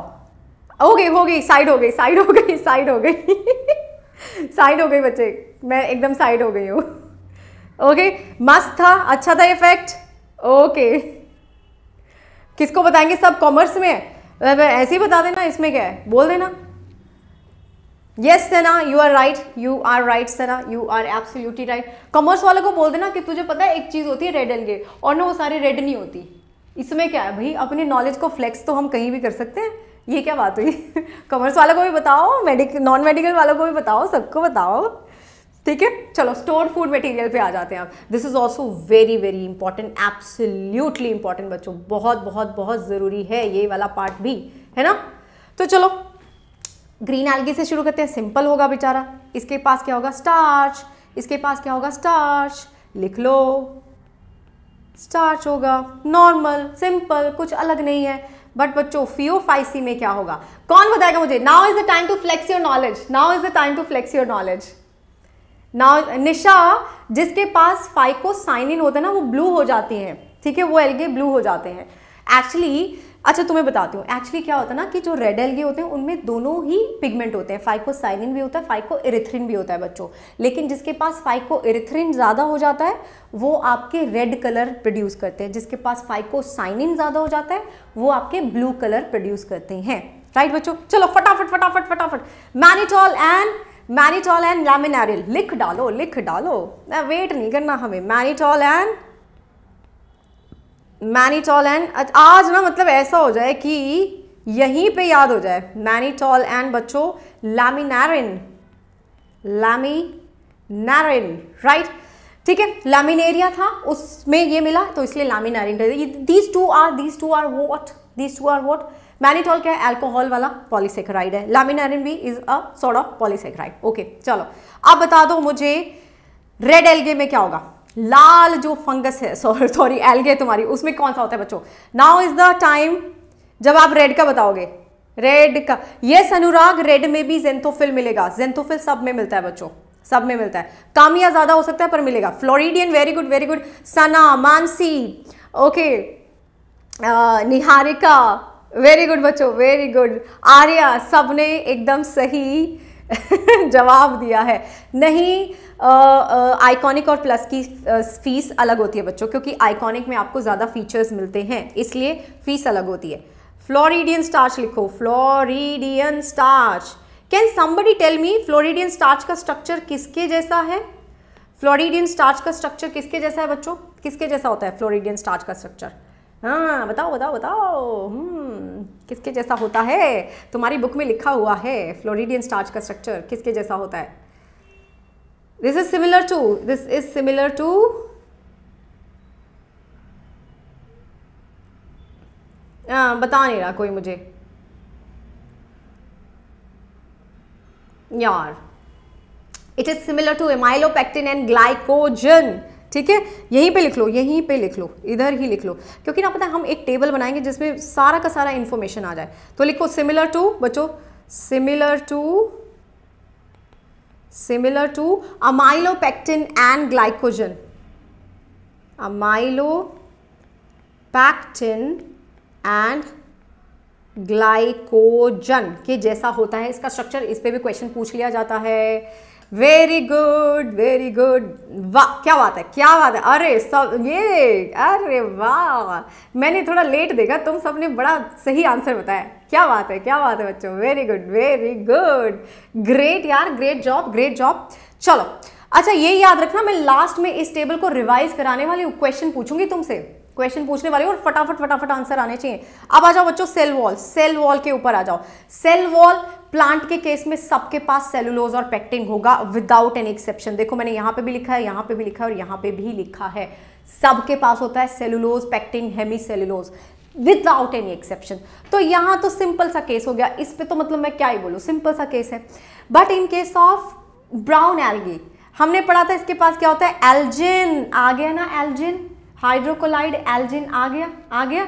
हो गई हो गई साइड हो गई साइड हो गई साइड हो गई साइड हो गई बच्चे मैं एकदम साइड हो गई हूँ ओके मस्त था अच्छा था इफेक्ट ओके किसको बताएंगे सब कॉमर्स में ऐसे ही बता देना इसमें क्या है बोल देना yes Sana you are right you are right Sana you are absolutely right commerce वालों को बोल देना कि तुझे पता है एक चीज़ होती है रेड एलगे और ना वो सारी रेड नहीं होती इसमें क्या है भाई अपने नॉलेज को फ्लेक्स तो हम कहीं भी कर सकते हैं ये क्या बात हुई कॉमर्स वालों को भी बताओ मेडिक नॉन मेडिकल वालों को भी बताओ सबको बताओ ठीक है चलो स्टोर फूड मटेरियल पे आ जाते हैं आप this is also very very important absolutely important बच्चों बहुत बहुत बहुत ज़रूरी है ये वाला पार्ट भी है ना तो चलो ग्रीन एल्गी से शुरू करते हैं सिंपल होगा बेचारा इसके पास क्या होगा स्टार्च इसके पास क्या होगा स्टार्च लिख लो स्टार्च होगा नॉर्मल सिंपल कुछ अलग नहीं है बट बच्चों फियोफाइसी में क्या होगा कौन बताएगा मुझे now is the time to flex your knowledge now is the time to flex your knowledge ना निशा जिसके पास फाइकोसाइनिन होता है ना वो ब्लू हो जाती हैं ठीक है वो एल्गे ब्लू हो जाते हैं एक्चुअली अच्छा तुम्हें बताती हूँ एक्चुअली क्या होता है ना कि जो रेड एल्गे होते हैं उनमें दोनों ही पिगमेंट होते हैं फाइकोसाइनिन भी होता है फाइको इरिथ्रिन भी होता है बच्चों लेकिन जिसके पास फाइको इरिथ्रिन ज़्यादा हो जाता है वो आपके रेड कलर प्रोड्यूस करते हैं जिसके पास फाइकोसाइनिन ज़्यादा हो जाता है वो आपके ब्लू कलर प्रोड्यूस करते हैं राइट बच्चों चलो फटाफट फटाफट फटाफट mannitol and mannitol and laminarin लिख डालो लिख डालो वेट नहीं करना हमें मैनीटॉल एंड मैनीटॉल एंड आज ना मतलब ऐसा हो जाए कि यहीं पे याद हो जाए मैनीटॉल एंड बच्चों लैमिनारिन लैमिनारिन राइट ठीक है लैमिनेरिया था उसमें ये मिला तो इसलिए laminarin these two are these two are what these two are what mannitol क्या है एल्कोहल वाला पॉलीसेक्राइड है लामिनारिन भी is a sort of polysaccharide okay चलो अब बता दो मुझे रेड एल्गे में क्या होगा लाल जो फंगस है सॉरी एल्गे तुम्हारी उसमें कौन सा होता है बच्चों नाउ इज द टाइम जब आप रेड का बताओगे रेड का yes, अनुराग रेड में भी जेंथोफिल मिलेगा जेंथोफिल सब में मिलता है बच्चों सब में मिलता है कम या ज्यादा हो सकता है पर मिलेगा floridean very good very good Sana Mansi okay Niharika very good बच्चों वेरी गुड आर्या सबने एकदम सही जवाब दिया है नहीं आइकॉनिक और प्लस की फीस अलग होती है बच्चों क्योंकि आइकॉनिक में आपको ज़्यादा फीचर्स मिलते हैं इसलिए फीस अलग होती है फ्लोरिडियन स्टार्च लिखो floridean starch can somebody tell me floridean starch का स्ट्रक्चर किसके जैसा है फ्लोरिडियन स्टार्च का स्ट्रक्चर किसके जैसा है बच्चों किसके जैसा होता है फ्लोरिडियन स्टार्च का स्ट्रक्चर हाँ बताओ बताओ बताओ हम्म, किसके जैसा होता है तुम्हारी बुक में लिखा हुआ है फ्लोरिडियन स्टार्च का स्ट्रक्चर किसके जैसा होता है this is similar to this is similar to बता नहीं रहा कोई मुझे यार it is similar to amylopectin and glycogen ठीक है यहीं पे लिख लो यहीं पे लिख लो इधर ही लिख लो क्योंकि ना पता हम एक टेबल बनाएंगे जिसमें सारा का सारा इन्फॉर्मेशन आ जाए तो लिखो सिमिलर टू बच्चों similar to similar to amylopectin and glycogen amylopectin and glycogen के जैसा होता है इसका स्ट्रक्चर इस पर भी क्वेश्चन पूछ लिया जाता है वेरी गुड वेरी गुड वाह क्या बात है क्या बात है अरे सब ये अरे वाह मैंने थोड़ा लेट देखा तुम सबने बड़ा सही आंसर बताया क्या बात है क्या बात है बच्चों very good very good great यार ग्रेट जॉब ग्रेट जॉब चलो अच्छा ये याद रखना मैं लास्ट में इस टेबल को रिवाइज कराने वाली क्वेश्चन पूछूंगी तुमसे क्वेश्चन पूछने वाली और फटाफट फटाफट आंसर आने चाहिए अब आ जाओ बच्चों सेल वॉल सेल वॉल के ऊपर आ जाओ सेल वॉल प्लांट के केस में सबके पास सेलुलोज और पेक्टिन होगा विदाउट एन एक्सेप्शन देखो मैंने यहां पे भी लिखा है यहां पे भी लिखा है और यहां पे भी लिखा है सबके पास होता है cellulose pectin hemicellulose without any exception तो यहां तो सिंपल सा केस हो गया इस पर तो मतलब मैं क्या ही बोलूँ सिंपल सा केस है but in case of brown algae हमने पढ़ा था इसके पास क्या होता है एल्जिन आ गया ना एल्जिन हाइड्रोकोलाइड एल्जिन आ गया आ गया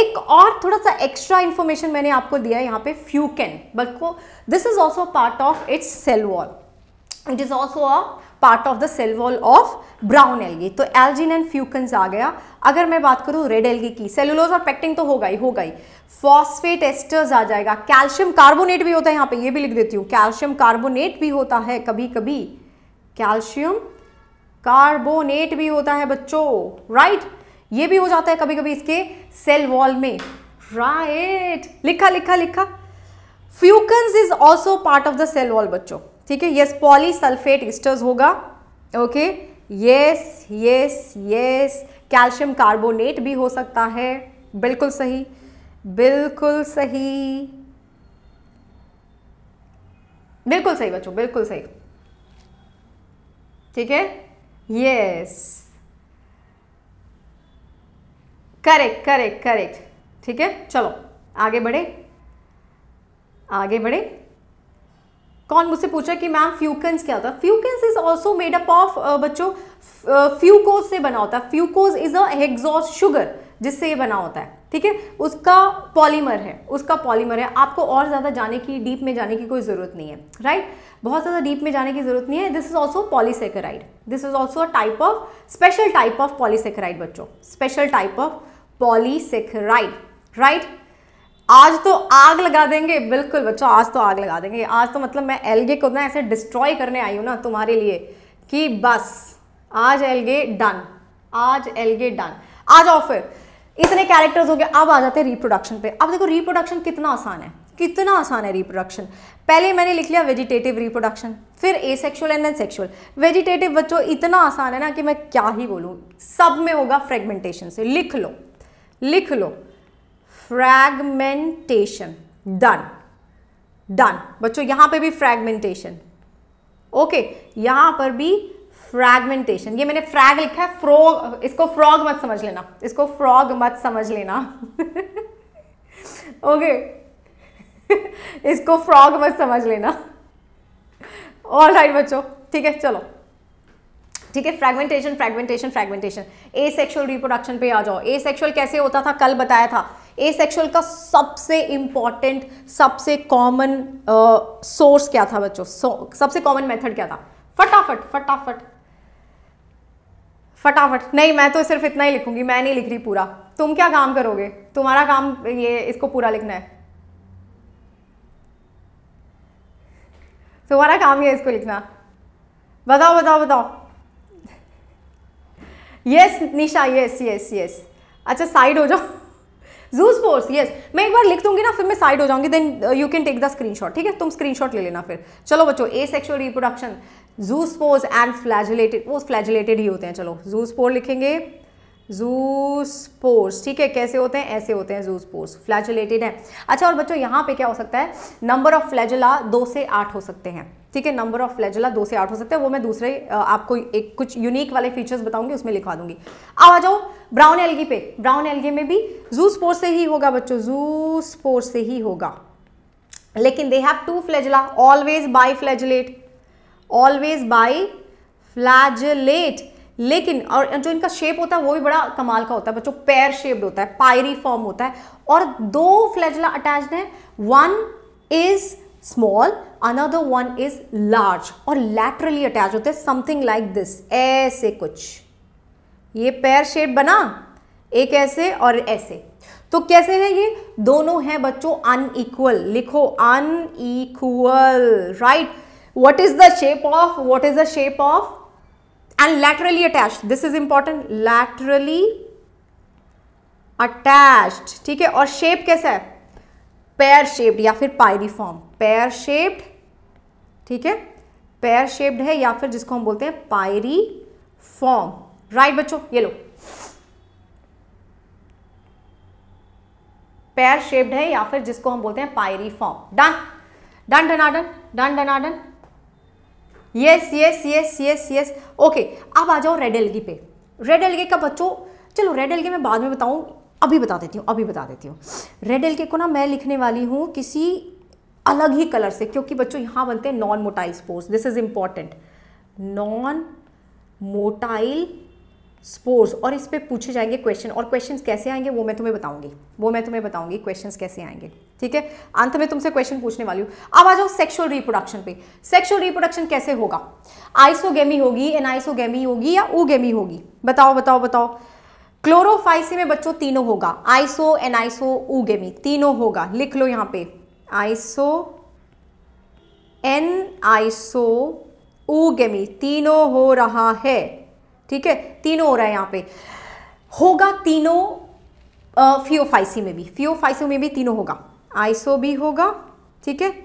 एक और थोड़ा सा एक्स्ट्रा इन्फॉर्मेशन मैंने आपको दिया है यहाँ पे फ्यू कैन बल्कि this is also part of its cell wall it is also a part of the cell wall of brown algae तो एल्जिन एंड फ्यूकन्स आ गया अगर मैं बात करूँ रेड एलगी की सेलुलोज और पेक्टिन तो होगा ही होगा ही फॉस्फेट एस्टर्स आ जाएगा कैल्शियम कार्बोनेट भी होता है यहाँ पे ये भी लिख देती हूँ कैल्शियम कार्बोनेट भी होता है कभी कभी कैल्शियम कार्बोनेट भी होता है बच्चों राइट right? ये भी हो जाता है कभी कभी इसके सेल वॉल में राइट right. लिखा लिखा लिखा fucans is also part of the cell wall बच्चों ठीक है यस पॉलीसल्फेट इस्टर्स होगा okay yes yes yes calcium carbonate भी हो सकता है बिल्कुल सही बिल्कुल सही बिल्कुल सही बच्चों बिल्कुल सही ठीक है यस करेक्ट करेक्ट करेक्ट ठीक है चलो आगे बढ़े आगे बढ़े कौन मुझसे पूछा कि मैम फ्यूकेंस क्या होता है fucans is also made up of बच्चों फ्यूकोज से बना होता है फ्यूकोज इज अग्जॉस्ट शुगर जिससे ये बना होता है ठीक है उसका पॉलीमर है उसका पॉलीमर है आपको और ज़्यादा जाने की डीप में जाने की कोई ज़रूरत नहीं है राइट बहुत ज़्यादा डीप में जाने की ज़रूरत नहीं है this is also polysaccharide this is also a type of special type of polysaccharide बच्चों special type of polysaccharide right आज तो आग लगा देंगे बिल्कुल बच्चों आज तो आग लगा देंगे आज तो मतलब मैं एलगे को ना ऐसे डिस्ट्रॉय करने आई हूँ ना तुम्हारे लिए कि बस आज एलगे डन आज एलगे डन आज जाओ फिर इतने कैरेक्टर्स हो गए अब आ जाते हैं रिप्रोडक्शन पे अब देखो रिप्रोडक्शन कितना आसान है कितना आसान है रिप्रोडक्शन पहले मैंने लिख लिया वेजिटेटिव रिप्रोडक्शन फिर asexual and then sexual vegetative बच्चों इतना आसान है ना कि मैं क्या ही बोलूँ सब में होगा फ्रेगमेंटेशन से लिख लो लिख लो फ्रैगमेंटेशन डन डन बच्चों यहां पे भी फ्रैगमेंटेशन ओके यहां पर भी फ्रैगमेंटेशन ये मैंने फ्रैग लिखा है फ्रॉग इसको फ्रॉग मत समझ लेना इसको फ्रॉग मत समझ लेना ओके इसको फ्रॉग मत समझ लेना ऑल राइट right, बच्चों ठीक है चलो ठीक है fragmentation fragmentation fragmentation asexual reproduction पे आ जाओ ए सेक्शुअल कैसे होता था कल बताया था ए सेक्शुअल का सबसे इंपॉर्टेंट सबसे कॉमन सोर्स क्या था बच्चों so, सबसे कॉमन मेथड क्या था फटाफट फटाफट फटाफट नहीं मैं तो सिर्फ इतना ही लिखूंगी मैं नहीं लिख रही पूरा तुम क्या काम करोगे तुम्हारा काम ये इसको पूरा लिखना है तुम्हारा काम ये इसको लिखना बताओ बताओ बताओ yes Nisha yes yes yes अच्छा साइड हो जाओ जू स्पोर्ट्स यस मैं एक बार लिख दूंगी ना फिर मैं साइड हो जाऊंगी then you can take the screenshot ठीक है तुम स्क्रीनशॉट ले लेना फिर चलो बच्चों asexual reproduction zoospores and flagellated वो फ्लैजुलेटेड ही होते हैं चलो जू स्पोर्ट लिखेंगे जूसपोर्स ठीक है कैसे होते हैं ऐसे होते हैं जूसपोर्स फ्लैजुलेटेड है अच्छा और बच्चों यहाँ पे क्या हो सकता है नंबर ऑफ फ्लैजुला दो से आठ हो सकते हैं ठीक है नंबर ऑफ फ्लैजुला दो से आठ हो सकते हैं वो मैं दूसरे आपको एक कुछ यूनिक वाले फीचर्स बताऊंगी उसमें लिखवा दूंगी अब आ जाओ ब्राउन एलगी पे ब्राउन एलगी में भी जूस्पोर्स से ही होगा बच्चों जूस्पोर्स से ही होगा लेकिन they have to flagella always by flagellate always by flagellate लेकिन और जो इनका शेप होता है वो भी बड़ा कमाल का होता है बच्चों पैर शेप्ड होता है पायरी फॉर्म होता है और दो फ्लैजला अटैच है one is small another one is large और लैटरली अटैच होते हैं समथिंग लाइक दिस ऐसे कुछ ये पैर शेप बना एक ऐसे और ऐसे तो कैसे है ये दोनों हैं बच्चों अनईक्वल लिखो unequal right what is the shape of what is the shape of and laterally attached this is important laterally attached ठीक है और शेप कैसा है पेयर शेप्ड या फिर पायरी फॉर्म पेयर शेप्ड ठीक है पेयर शेप्ड है या फिर जिसको हम बोलते हैं पायरी फॉर्म राइट बच्चों ये लो पेयर शेप्ड है या फिर जिसको हम बोलते हैं पायरी फॉर्म डन डन डनाडन डन डनाडन yes yes yes yes yes okay अब आ जाओ रेड एलगी पे रेड एलगी का बच्चों चलो रेड एलगी मैं बाद में बताऊँ अभी बता देती हूँ अभी बता देती हूँ रेड एलगी को ना मैं लिखने वाली हूँ किसी अलग ही कलर से क्योंकि बच्चों यहाँ बनते हैं non motile spores this is important non motile spores और इस पर पूछे जाएंगे क्वेश्चन और क्वेश्चंस कैसे आएंगे वो मैं तुम्हें बताऊंगी वो मैं तुम्हें बताऊंगी क्वेश्चंस कैसे आएंगे ठीक है अंत में तुमसे क्वेश्चन पूछने वाली हूँ अब आ जाओ सेक्शुअल रिप्रोडक्शन पे सेक्शुअल रिप्रोडक्शन कैसे होगा आइसोगेमी होगी एनाइसोगेमी होगी या ओगेमी होगी बताओ बताओ बताओ क्लोरोफाइसी में बच्चों तीनों होगा आइसो एनाइसो ऊगेमी तीनों होगा लिख लो यहाँ पे आइसो एन आइसो ऊगेमी तीनों हो रहा है ठीक है तीनों हो रहा है यहाँ पे होगा तीनों फियोफाइसी में भी फियोफाइसी में भी तीनों होगा आइसो भी होगा ठीक है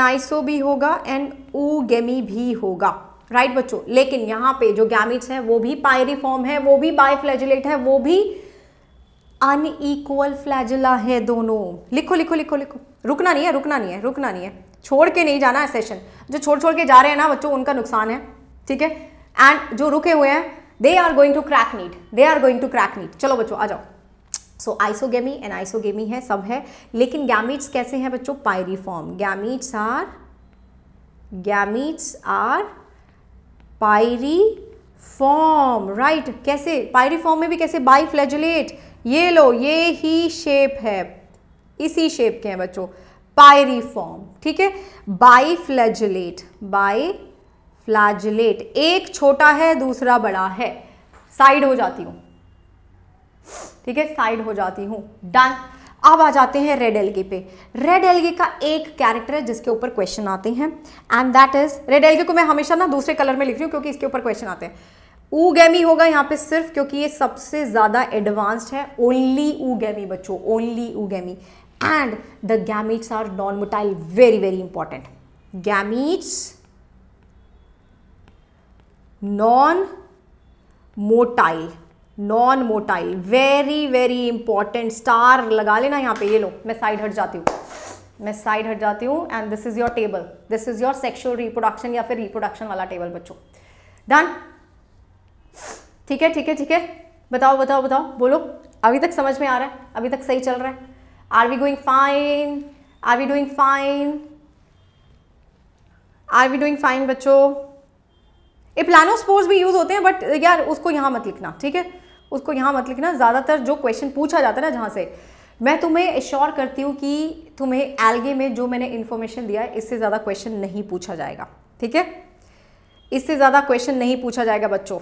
आइसो भी होगा एंड गेमी भी होगा राइट right, बच्चों लेकिन यहाँ पे जो गैमिट्स हैं वो भी पायरी फॉर्म है वो भी बायफ्लैजुलेट है वो भी अनईक्वल फ्लैजुला है दोनों लिखो लिखो लिखो लिखो रुकना नहीं है रुकना नहीं है रुकना नहीं है छोड़ के नहीं जाना है सेशन जो छोड़ छोड़ के जा रहे हैं ना बच्चों उनका नुकसान है ठीक है एंड जो रुके हुए हैं they are going to crack NEET they are going to crack NEET चलो बच्चों आ जाओ सो आइसोगेमी एंड आइसोगेमी है सब है लेकिन गैमिट्स कैसे हैं बच्चों pyriform gametes are gametes are form right कैसे फॉर्म में भी कैसे बाई फ्लैजुलेट ये लो ये ही शेप है इसी शेप के हैं बच्चों फॉर्म ठीक है बाई फ्लैजुलेट बाई फ्लैजलेट एक छोटा है दूसरा बड़ा है साइड हो जाती हूँ ठीक है साइड हो जाती हूँ डन अब आ जाते हैं रेड एलगे पे रेड एलगे का एक कैरेक्टर है जिसके ऊपर क्वेश्चन आते हैं and that is red algae को मैं हमेशा ना दूसरे कलर में लिख रही हूँ क्योंकि इसके ऊपर क्वेश्चन आते हैं ऊगैमी होगा यहाँ पे सिर्फ क्योंकि ये सबसे ज़्यादा एडवांस्ड है ओनली ऊगैमी बच्चों only oogamy and the gametes are non motile very very important gametes non motile non motile very very important star लगा लेना यहां पे ये लो मैं साइड हट जाती हूं मैं साइड हट जाती हूं and this is your table this is your sexual reproduction या फिर रिप्रोडक्शन वाला टेबल बच्चों डन ठीक है ठीक है ठीक है बताओ बताओ बताओ बोलो अभी तक समझ में आ रहा है अभी तक सही चल रहा है are we going fine are we doing fine are we doing fine बच्चों इप्लानोस्पोर्स भी यूज़ होते हैं बट यार उसको यहाँ मत लिखना ठीक है उसको यहाँ मत लिखना ज़्यादातर जो क्वेश्चन पूछा जाता है ना जहाँ से मैं तुम्हें एश्योर करती हूँ कि तुम्हें एल्गे में जो मैंने इन्फॉर्मेशन दिया है इससे ज़्यादा क्वेश्चन नहीं पूछा जाएगा ठीक है इससे ज़्यादा क्वेश्चन नहीं पूछा जाएगा बच्चों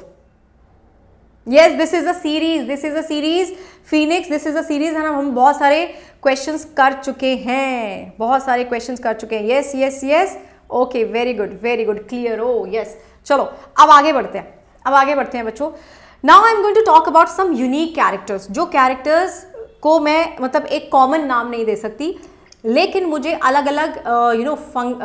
yes this is a series this is a series Phoenix this is a series है ना हम बहुत सारे क्वेश्चंस कर चुके हैं बहुत सारे क्वेश्चंस कर चुके हैं yes yes yes okay very good very good clear oh yes चलो अब आगे बढ़ते हैं अब आगे बढ़ते हैं बच्चों now I am going to talk about some unique characters जो कैरेक्टर्स को मैं मतलब एक कॉमन नाम नहीं दे सकती लेकिन मुझे अलग अलग यू नो फंग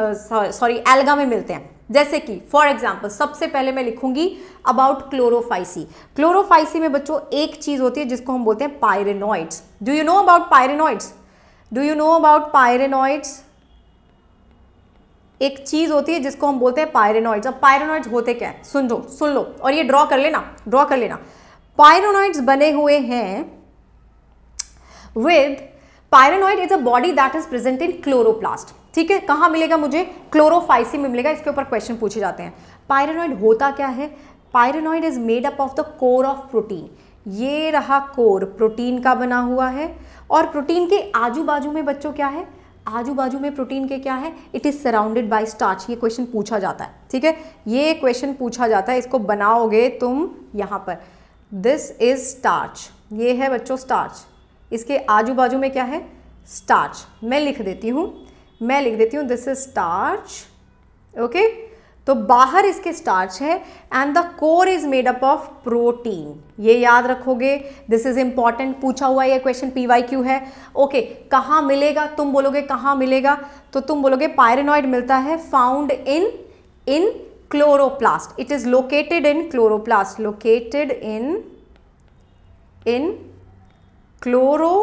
सॉरी एल्गा में मिलते हैं जैसे कि फॉर एग्जाम्पल सबसे पहले मैं लिखूंगी अबाउट क्लोरोफाइसी क्लोरोफाइसी में बच्चों एक चीज़ होती है जिसको हम बोलते हैं pyrenoids do you know about pyrenoids do you know about pyrenoids एक चीज़ होती है जिसको हम बोलते हैं पायरेनॉइड अब पायरेनॉइड होते क्या है सुन लो सुन लो और ये ड्रॉ कर लेना ड्रॉ कर लेना पायरेनॉइड बने हुए हैं with pyrenoid is a body that is present in chloroplast ठीक है कहां मिलेगा मुझे क्लोरोफाइसी में मिलेगा इसके ऊपर क्वेश्चन पूछे जाते हैं पायरेनॉइड होता क्या है pyrenoid is made up of the core of protein ये रहा कोर प्रोटीन का बना हुआ है और प्रोटीन के आजू बाजू में बच्चों क्या है आजू बाजू में प्रोटीन के क्या है it is surrounded by starch ये क्वेश्चन पूछा जाता है ठीक है ये क्वेश्चन पूछा जाता है इसको बनाओगे तुम यहाँ पर दिस इज़ स्टार्च ये है बच्चों स्टार्च इसके आजू बाजू में क्या है स्टार्च मैं लिख देती हूँ मैं लिख देती हूँ दिस इज स्टार्च ओके तो बाहर इसके स्टार्च है and the core is made up of protein ये याद रखोगे दिस इज इंपॉर्टेंट पूछा हुआ ये क्वेश्चन पी वाई क्यू है ओके okay, कहाँ मिलेगा तुम बोलोगे कहाँ मिलेगा तो तुम बोलोगे पायरेनॉइड मिलता है found in in chloroplast it is located in chloroplast located in in 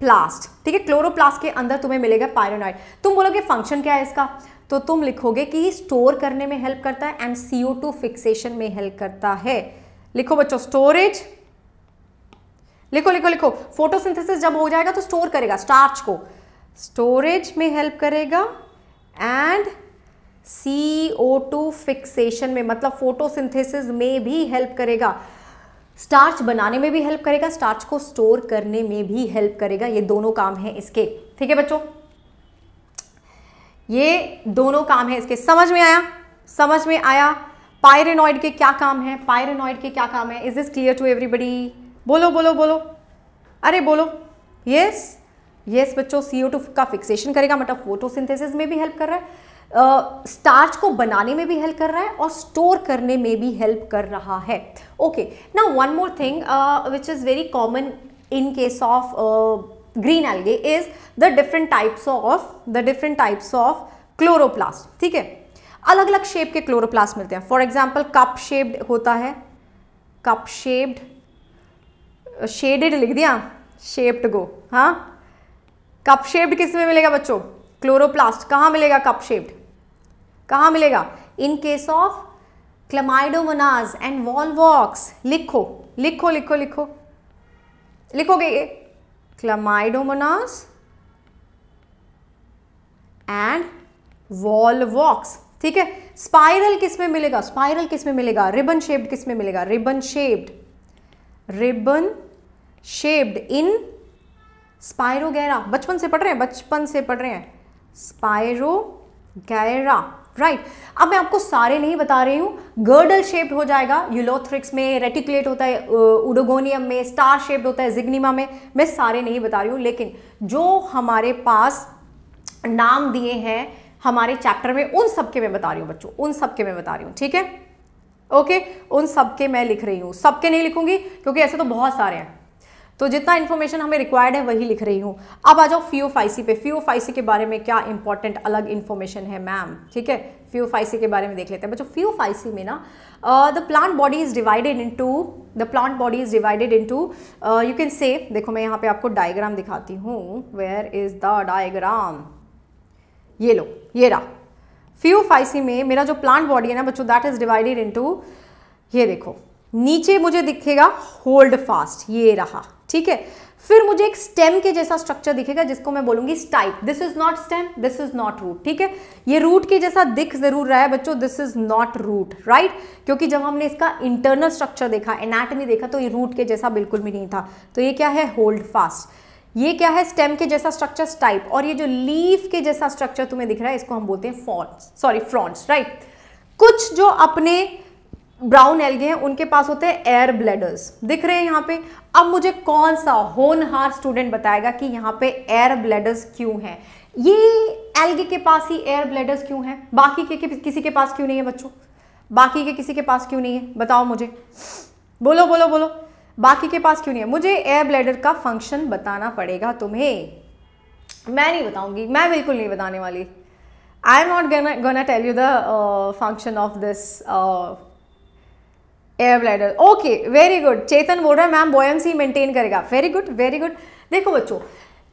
chloroplast ठीक है क्लोरोप्लास्ट के अंदर तुम्हें मिलेगा पायरेनॉइड तुम बोलोगे फंक्शन क्या है इसका तो तुम लिखोगे कि स्टोर करने में हेल्प करता है एंड सीओ टू फिक्सेशन में हेल्प करता है लिखो बच्चों स्टोरेज लिखो लिखो लिखो फोटोसिंथेसिस जब हो जाएगा तो स्टोर करेगा स्टार्च को स्टोरेज में हेल्प करेगा एंड सीओ टू फिक्सेशन में मतलब फोटोसिंथेसिस में भी हेल्प करेगा स्टार्च बनाने में भी हेल्प करेगा स्टार्च को स्टोर करने में भी हेल्प करेगा ये दोनों काम है इसके ठीक है बच्चों ये दोनों काम है इसके समझ में आया समझ में आया पायरेनॉइड के क्या काम है पायरेनॉइड के क्या काम है is this clear to everybody बोलो बोलो बोलो अरे बोलो यस यस बच्चों सी का फिक्सेशन करेगा मतलब फोटोसिंथेसिस में भी हेल्प कर रहा है स्टार्च uh, को बनाने में भी हेल्प कर रहा है और स्टोर करने में भी हेल्प कर रहा है ओके ना one more thing which is very common in case of green algae is the different types of the different types of chloroplast ठीक है अलग अलग शेप के क्लोरोप्लास्ट मिलते हैं फॉर एग्जाम्पल कप शेप्ड होता है कप शेप्ड शेडेड लिख दिया शेप्ड गो हाँ कप शेप्ड किस में मिलेगा बच्चों क्लोरोप्लास्ट कहाँ मिलेगा कप शेप्ड कहाँ मिलेगा in case of chlamydomonas and volvox लिखो लिखो लिखो लिखो लिखोगे क्लमाइडोमोनास एंड वॉलवॉक्स ठीक है स्पाइरल किस में मिलेगा स्पाइरल किस में मिलेगा रिबन शेप्ड किस में मिलेगा ribbon shaped ribbon shaped in spirogyra बचपन से पढ़ रहे हैं बचपन से पढ़ रहे हैं स्पाइरोगैरा राइट right. अब मैं आपको सारे नहीं बता रही हूँ गर्डल शेप्ड हो जाएगा यूलोथ्रिक्स में रेटिकुलेट होता है उडोगोनियम में स्टार शेप्ड होता है जिग्निमा में मैं सारे नहीं बता रही हूँ लेकिन जो हमारे पास नाम दिए हैं हमारे चैप्टर में उन सबके मैं बता रही हूँ बच्चों उन सबके मैं बता रही हूँ ठीक है ओके उन सबके मैं लिख रही हूँ सबके नहीं लिखूंगी क्योंकि ऐसे तो बहुत सारे हैं तो जितना इन्फॉर्मेशन हमें रिक्वायर्ड है वही लिख रही हूँ अब आ जाओ फ्यूफाइसी पे फ्यूफाइसी के बारे में क्या इंपॉर्टेंट अलग इन्फॉर्मेशन है मैम ठीक है फ्यूफाइसी के बारे में देख लेते हैं बच्चों फ्यूफाइसी में ना the plant body is divided into the plant body is divided into you can say देखो मैं यहाँ पे आपको डायग्राम दिखाती हूँ वेयर इज द डायग्राम ये लो ये रहा फ्यूफाइसी में मेरा जो प्लांट बॉडी है ना बच्चों दैट इज डिवाइडेड इंटू ये देखो नीचे मुझे दिखेगा होल्ड फास्ट ये रहा ठीक है फिर मुझे एक स्टेम के जैसा स्ट्रक्चर दिखेगा जिसको मैं बोलूंगी stipe this is not stem this is not root ठीक है ये रूट के जैसा दिख जरूर रहा है बच्चों this is not root right क्योंकि जब हमने इसका इंटरनल स्ट्रक्चर देखा एनाटमी देखा तो ये रूट के जैसा बिल्कुल भी नहीं था तो ये क्या है होल्ड फास्ट ये क्या है स्टेम के जैसा स्ट्रक्चर स्टाइप और ये जो लीफ के जैसा स्ट्रक्चर तुम्हें दिख रहा है इसको हम बोलते हैं फॉन्स सॉरी फ्रॉन्ट्स राइट कुछ जो अपने ब्राउन एल्गे हैं उनके पास होते हैं एयर ब्लेडर्स दिख रहे हैं यहाँ पे अब मुझे कौन सा होनहार स्टूडेंट बताएगा कि यहाँ पे एयर ब्लेडर्स क्यों हैं ये एल्गे के पास ही एयर ब्लेडर्स क्यों हैं बाकी के, के किसी के पास क्यों नहीं है बच्चों बाकी के किसी के पास क्यों नहीं है बताओ मुझे बोलो बोलो बोलो बाकी के पास क्यों नहीं है मुझे एयर ब्लेडर का फंक्शन बताना पड़ेगा तुम्हें मैं नहीं बताऊंगी मैं बिल्कुल नहीं बताने वाली I am not gonna tell you the function of this air bladder okay very good Chetan बोल रहा है मैम बॉयंसी मेंटेन करेगा वेरी गुड वेरी गुड देखो बच्चों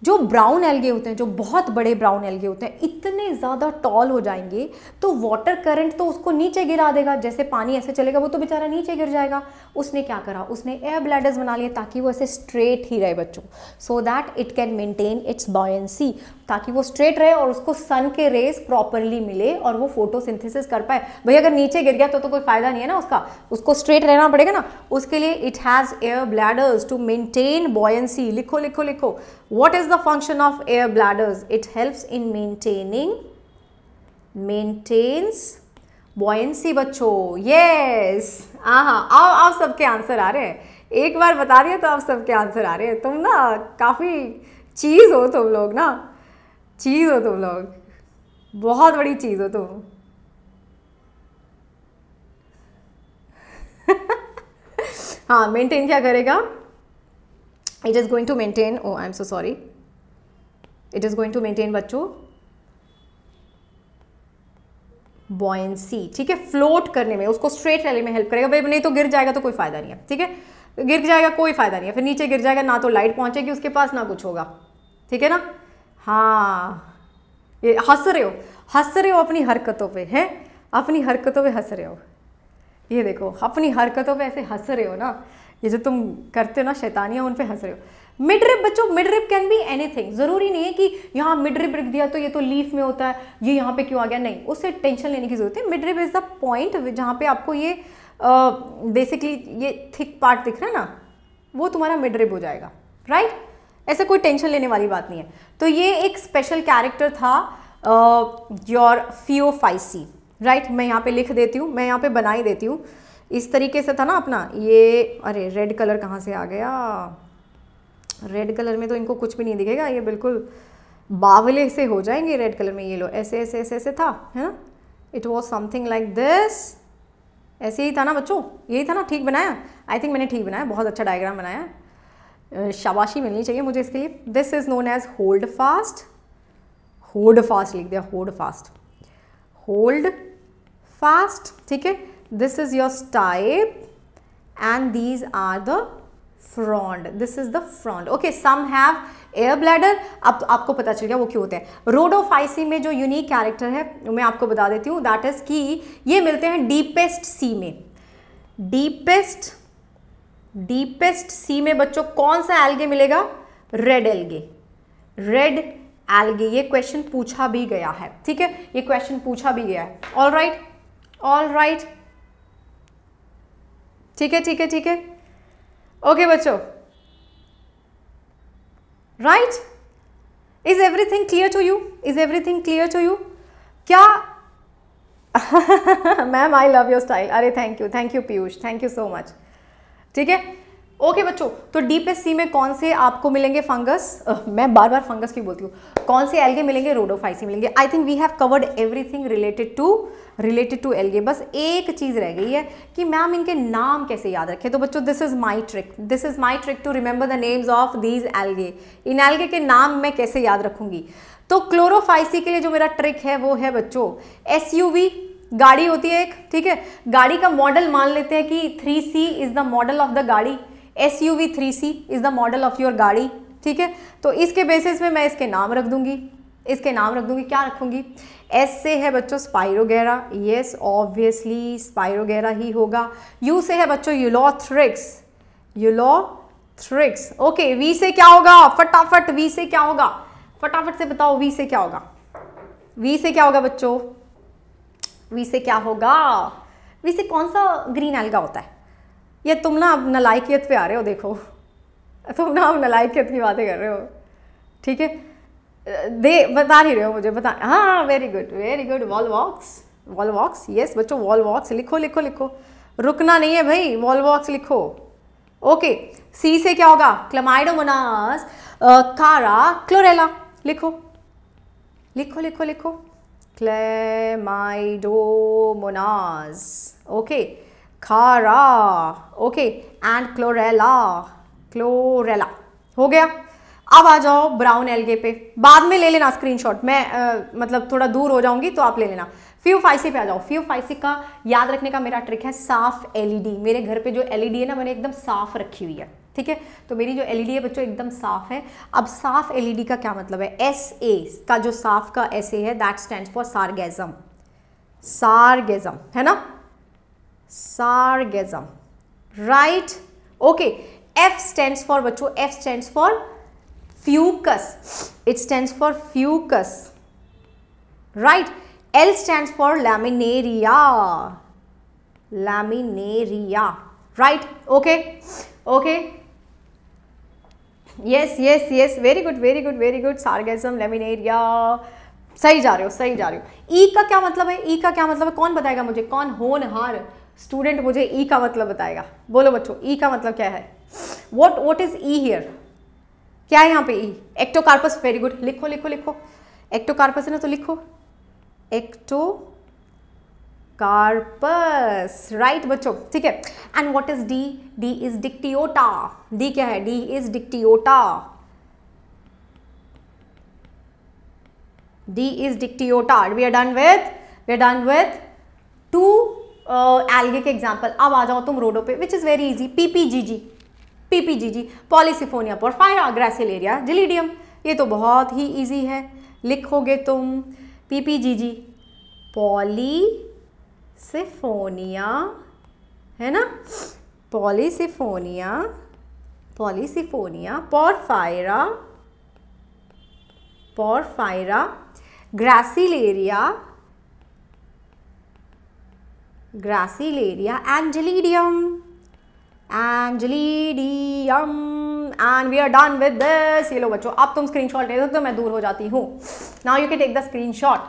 जो ब्राउन एल्गे होते हैं जो बहुत बड़े ब्राउन एल्गे होते हैं इतने ज़्यादा टॉल हो जाएंगे तो वाटर करंट तो उसको नीचे गिरा देगा जैसे पानी ऐसे चलेगा वो तो बेचारा नीचे गिर जाएगा उसने क्या करा उसने एयर ब्लैडर्स बना लिए ताकि वो ऐसे स्ट्रेट ही रहे बच्चों so that it can maintain its buoyancy ताकि वो स्ट्रेट रहे और उसको सन के रेज प्रॉपरली मिले और वो फोटोसिंथेसिस कर पाए भाई अगर नीचे गिर गया तो तो कोई फ़ायदा नहीं है ना उसका उसको स्ट्रेट रहना पड़ेगा ना उसके लिए it has air bladders to maintain buoyancy लिखो लिखो लिखो what is is the function of air bladders? It helps in maintaining, maintains buoyancy बच्चों यस हाँ हाँ आओ आओ सबके आंसर आ रहे हैं एक बार बता दिया तो आप सबके आंसर आ रहे हैं तुम ना काफ़ी चीज़ हो तुम लोग ना चीज़ हो तुम लोग बहुत बड़ी चीज़ हो तुम हाँ मेंटेन क्या करेगा it is going to maintain oh I am so sorry it is going to maintain बच्चों बॉयसी ठीक है फ्लोट करने में उसको स्ट्रेट रैली में हेल्प करेगा भाई नहीं तो गिर जाएगा तो कोई फ़ायदा नहीं है ठीक है गिर जाएगा कोई फ़ायदा नहीं है फिर नीचे गिर जाएगा ना तो लाइट पहुंचेगी उसके पास ना कुछ होगा ठीक है ना हाँ ये हंस रहे हो हंस रहे हो अपनी हरकतों पे हैं अपनी हरकतों पे हंस रहे हो ये देखो अपनी हरकतों पे ऐसे हंस रहे हो ना ये जो तुम करते हो ना शैतानियाँ उन पर हंस रहे हो मिड रिप बच्चों midrib can be anything जरूरी नहीं है कि यहाँ मिड रिप लिख दिया तो ये तो लीफ में होता है ये यहाँ पे क्यों आ गया नहीं उससे टेंशन लेने की जरूरत है midrib is the point जहाँ पे आपको ये बेसिकली uh, ये थिक पार्ट दिख रहा है ना वो तुम्हारा मिड रिप हो जाएगा राइट right? ऐसे कोई टेंशन लेने वाली बात नहीं है तो ये एक स्पेशल कैरेक्टर था योर फियोफाइसी राइट मैं यहाँ पे लिख देती हूँ मैं यहाँ पे बना ही देती हूँ इस तरीके से था ना अपना ये अरे रेड कलर कहाँ से आ गया रेड कलर में तो इनको कुछ भी नहीं दिखेगा ये बिल्कुल बावले से हो जाएंगे रेड कलर में ये लो ऐसे ऐसे ऐसे ऐसे था है ना it was something like this ऐसे ही था ना बच्चों यही था ना ठीक बनाया आई थिंक मैंने ठीक बनाया बहुत अच्छा डायग्राम बनाया शाबाशी मिलनी चाहिए मुझे इसके लिए this is known as holdfast holdfast लिख दिया होल्ड फास्ट होल्ड फास्ट ठीक है this is your stipe and these are the frond this is the frond okay some have air bladder अब तो आपको पता चल गया वो क्यों होते हैं रोडोफाइसी में जो यूनिक कैरेक्टर है मैं आपको बता देती हूँ दैट इज़ कि ये मिलते हैं डीपेस्ट सी में डीपेस्ट डीपेस्ट सी में बच्चों कौन सा एल्गे मिलेगा रेड एल्गे रेड एल्गे ये क्वेश्चन पूछा भी गया है ठीक है ये क्वेश्चन पूछा भी गया है ऑल राइट ऑल राइट ठीक है ठीक है ठीक है ओके बच्चों right is everything clear to you is everything clear to you क्या ma'am I love your style अरे thank you thank you Piyush thank you so much ठीक है ओके okay, बच्चों तो डीपेस्ट सी में कौन से आपको मिलेंगे फंगस uh, मैं बार बार फंगस की बोलती हूँ कौन से एल्गे मिलेंगे रोडोफाइसी मिलेंगे I think we have covered everything related to related to algae बस एक चीज़ रह गई है कि मैम इनके नाम कैसे याद रखें तो बच्चों this is my trick this is my trick to remember the names of these algae in algae के नाम मैं कैसे याद रखूँगी तो क्लोरोफाइसी के लिए जो मेरा ट्रिक है वो है बच्चों एस गाड़ी होती है एक ठीक है गाड़ी का मॉडल मान लेते हैं कि three C is the model of the गाड़ी S U V three C is the model of your गाड़ी ठीक है तो इसके बेसिस में मैं इसके नाम रख दूंगी इसके नाम रख दूंगी क्या रखूंगी एस से है बच्चों स्पायरोगेरा यस ऑब्वियसली स्पायरोगेरा ही होगा यू से है बच्चों यूलोथ्रिक्स यूलोथ्रिक्स ओके वी से क्या होगा फटाफट वी से क्या होगा फटाफट से बताओ वी से क्या होगा वी से क्या होगा बच्चों वी से क्या होगा वी से कौन सा ग्रीन एल्गा होता है ये तुम ना अब नलायकियत पे आ रहे हो देखो तुम ना अब नलायकियत की बातें कर रहे हो ठीक है दे बता नहीं रहे हो मुझे बता हाँ very good very good volvox volvox yes बच्चों वॉल वॉक्स लिखो लिखो लिखो रुकना नहीं है भाई वॉल वॉक्स लिखो ओके सी से क्या होगा क्लमाइडोमोनास कारा क्लोरेला लिखो लिखो लिखो लिखो chlamydomonas okay chara okay and chlorella chlorella हो गया अब आ जाओ ब्राउन एलगे पे बाद में ले लेना स्क्रीनशॉट मैं आ, मतलब थोड़ा दूर हो जाऊंगी तो आप ले लेना फ्यूफाइसी पे आ जाओ फ्यूफाइसी का याद रखने का मेरा ट्रिक है साफ एलईडी मेरे घर पे जो एलईडी है ना मैंने एकदम साफ रखी हुई है ठीक है तो मेरी जो एलईडी है बच्चों एकदम साफ है अब साफ एलईडी का क्या मतलब है एस ए का जो साफ का एस ए है that stand for sargassum sargassum है ना sargassum right okay F stand for बच्चो F stand for fucus it stands for fucus right l stands for laminaria laminaria right okay okay yes yes yes very good very good very good sargasm laminaria सही जा रहे हो सही जा रहे हो ई का क्या मतलब है ई का क्या मतलब है कौन बताएगा मुझे कौन होनहार स्टूडेंट मुझे ई का मतलब बताएगा बोलो बच्चों ई का मतलब क्या है what what is E here क्या है यहाँ पे ई एक्टोकार्पस वेरी गुड लिखो लिखो लिखो एक्टोकार्पस है ना तो लिखो एक्टो कार्पस राइट बच्चों ठीक है and what is D D is dictyota D क्या है D is dictyota D is dictyota we are done with we are done with two algae के एग्जाम्पल अब आ जाओ तुम रोडो पे which is very easy PPGG PPGG polysiphonia porphyra gracilaria gelidium ये तो बहुत ही इजी है लिखोगे तुम पीपीजीजी पॉलीसिफोनिया है ना polysiphonia polysiphonia porphyra porphyra gracilaria gracilaria and gelidium एंजली and we are done with this ये लो बच्चों अब तुम स्क्रीन शॉट ले सकते हो तो मैं दूर हो जाती हूँ now you can take the screenshot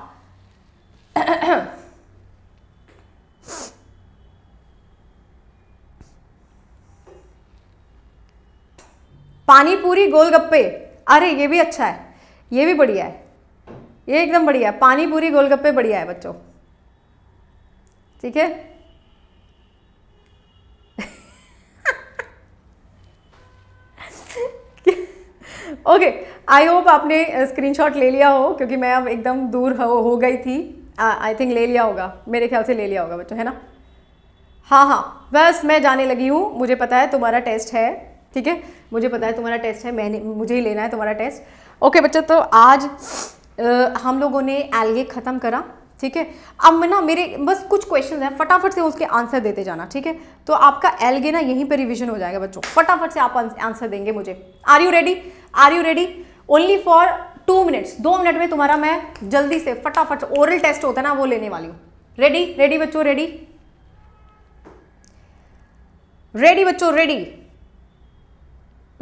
pani puri गोलगप्पे अरे ये भी अच्छा है ये भी बढ़िया है ये एकदम बढ़िया है पानी पूरी गोलगप्पे बढ़िया है बच्चों ठीक है ओके आई होप आपने स्क्रीनशॉट uh, ले लिया हो क्योंकि मैं अब एकदम दूर हो, हो गई थी आई uh, थिंक ले लिया होगा मेरे ख्याल से ले लिया होगा बच्चों है ना हाँ हाँ बस मैं जाने लगी हूँ मुझे पता है तुम्हारा टेस्ट है ठीक है मुझे पता है तुम्हारा टेस्ट है मैंने मुझे ही लेना है तुम्हारा टेस्ट ओके बच्चों तो आज आ, uh, हम लोगों ने एलगे ख़त्म करा ठीक है अब मैं ना मेरे बस कुछ क्वेश्चन हैं फटाफट से उसके आंसर देते जाना ठीक है तो आपका एलगे ना यहीं पर रिविजन हो जाएगा बच्चों फटाफट से आप आंसर देंगे मुझे are you ready are you ready only for two minutes दो मिनट में तुम्हारा मैं जल्दी से फटाफट ओरल टेस्ट होता है ना वो लेने वाली हूँ रेडी रेडी बच्चों रेडी रेडी बच्चों रेडी